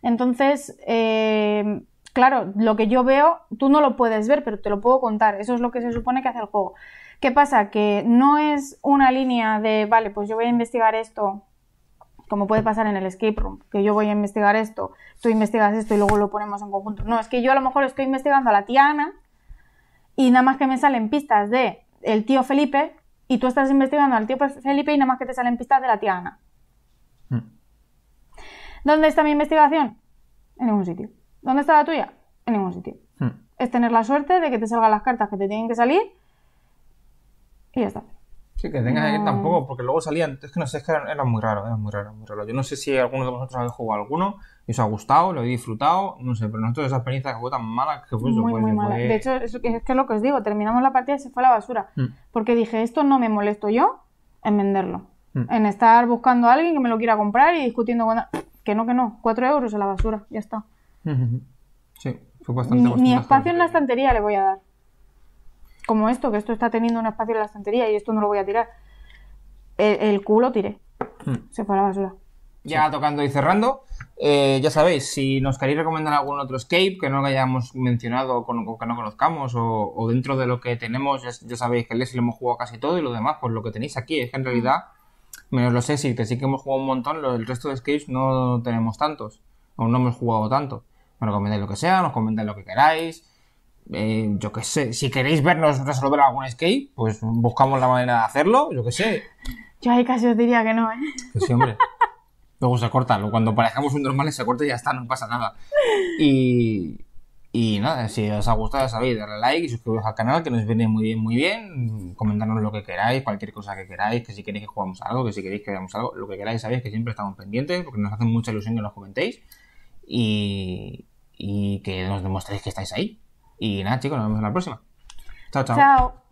Entonces, eh, claro, lo que yo veo, tú no lo puedes ver, pero te lo puedo contar. Eso es lo que se supone que hace el juego. ¿Qué pasa? Que no es una línea de, vale, pues yo voy a investigar esto, como puede pasar en el escape room, que yo voy a investigar esto, tú investigas esto y luego lo ponemos en conjunto. No, es que yo a lo mejor estoy investigando a la tía Ana y nada más que me salen pistas de el tío Felipe y tú estás investigando al tío Felipe y nada más que te salen pistas de la tía Ana. Mm. ¿Dónde está mi investigación? En ningún sitio. ¿Dónde está la tuya? En ningún sitio. Mm. Es tener la suerte de que te salgan las cartas que te tienen que salir y ya está. Sí, que tengas que ahí tampoco, porque luego salían, es que no sé, es que era muy raro era muy raro, muy raro. Yo no sé si alguno de vosotros habéis jugado alguno y os ha gustado, lo he disfrutado, no sé, pero nosotros esa experiencia que fue tan mala que fue Muy, pues, muy mala. De hecho, es que, es lo que os digo, terminamos la partida y se fue a la basura, mm. porque dije, esto no me molesto yo en venderlo, mm. en estar buscando a alguien que me lo quiera comprar y discutiendo con... <sniffs> Que no, que no, cuatro euros a la basura, ya está. <laughs> Sí, fue bastante... Ni, ni espacio en la estantería le voy a dar como esto, que esto está teniendo un espacio en la estantería y esto no lo voy a tirar. El, culo tiré. Hmm. Se fue a la basura. Ya tocando y cerrando, eh, ya sabéis, si nos queréis recomendar algún otro escape que no hayamos mencionado o, que no conozcamos o, dentro de lo que tenemos, ya, sabéis que el Leslie lo hemos jugado casi todo y lo demás, pues lo que tenéis aquí es que en hmm. realidad, menos los sí que sí que hemos jugado un montón, el resto de escapes no tenemos tantos, o no hemos jugado tanto. Me recomendáis lo que sea, nos comentáis lo que queráis, eh, yo que sé, si queréis vernos resolver algún escape, pues buscamos la manera de hacerlo, yo que sé. Yo ahí casi os diría que no, ¿eh? Que sí, hombre. Luego se corta, cuando parezcamos un normal se corta y ya está, no pasa nada. Y, nada, si os ha gustado, ya sabéis, darle like y suscribiros al canal, que nos viene muy bien, muy bien. Comentarnos lo que queráis, cualquier cosa que queráis, que si queréis que jugamos algo, que si queréis que hagamos algo, lo que queráis, sabéis que siempre estamos pendientes, porque nos hace mucha ilusión que nos comentéis y que nos demostréis que estáis ahí. Y nada, chicos, nos vemos en la próxima. Chao, chao. Chao.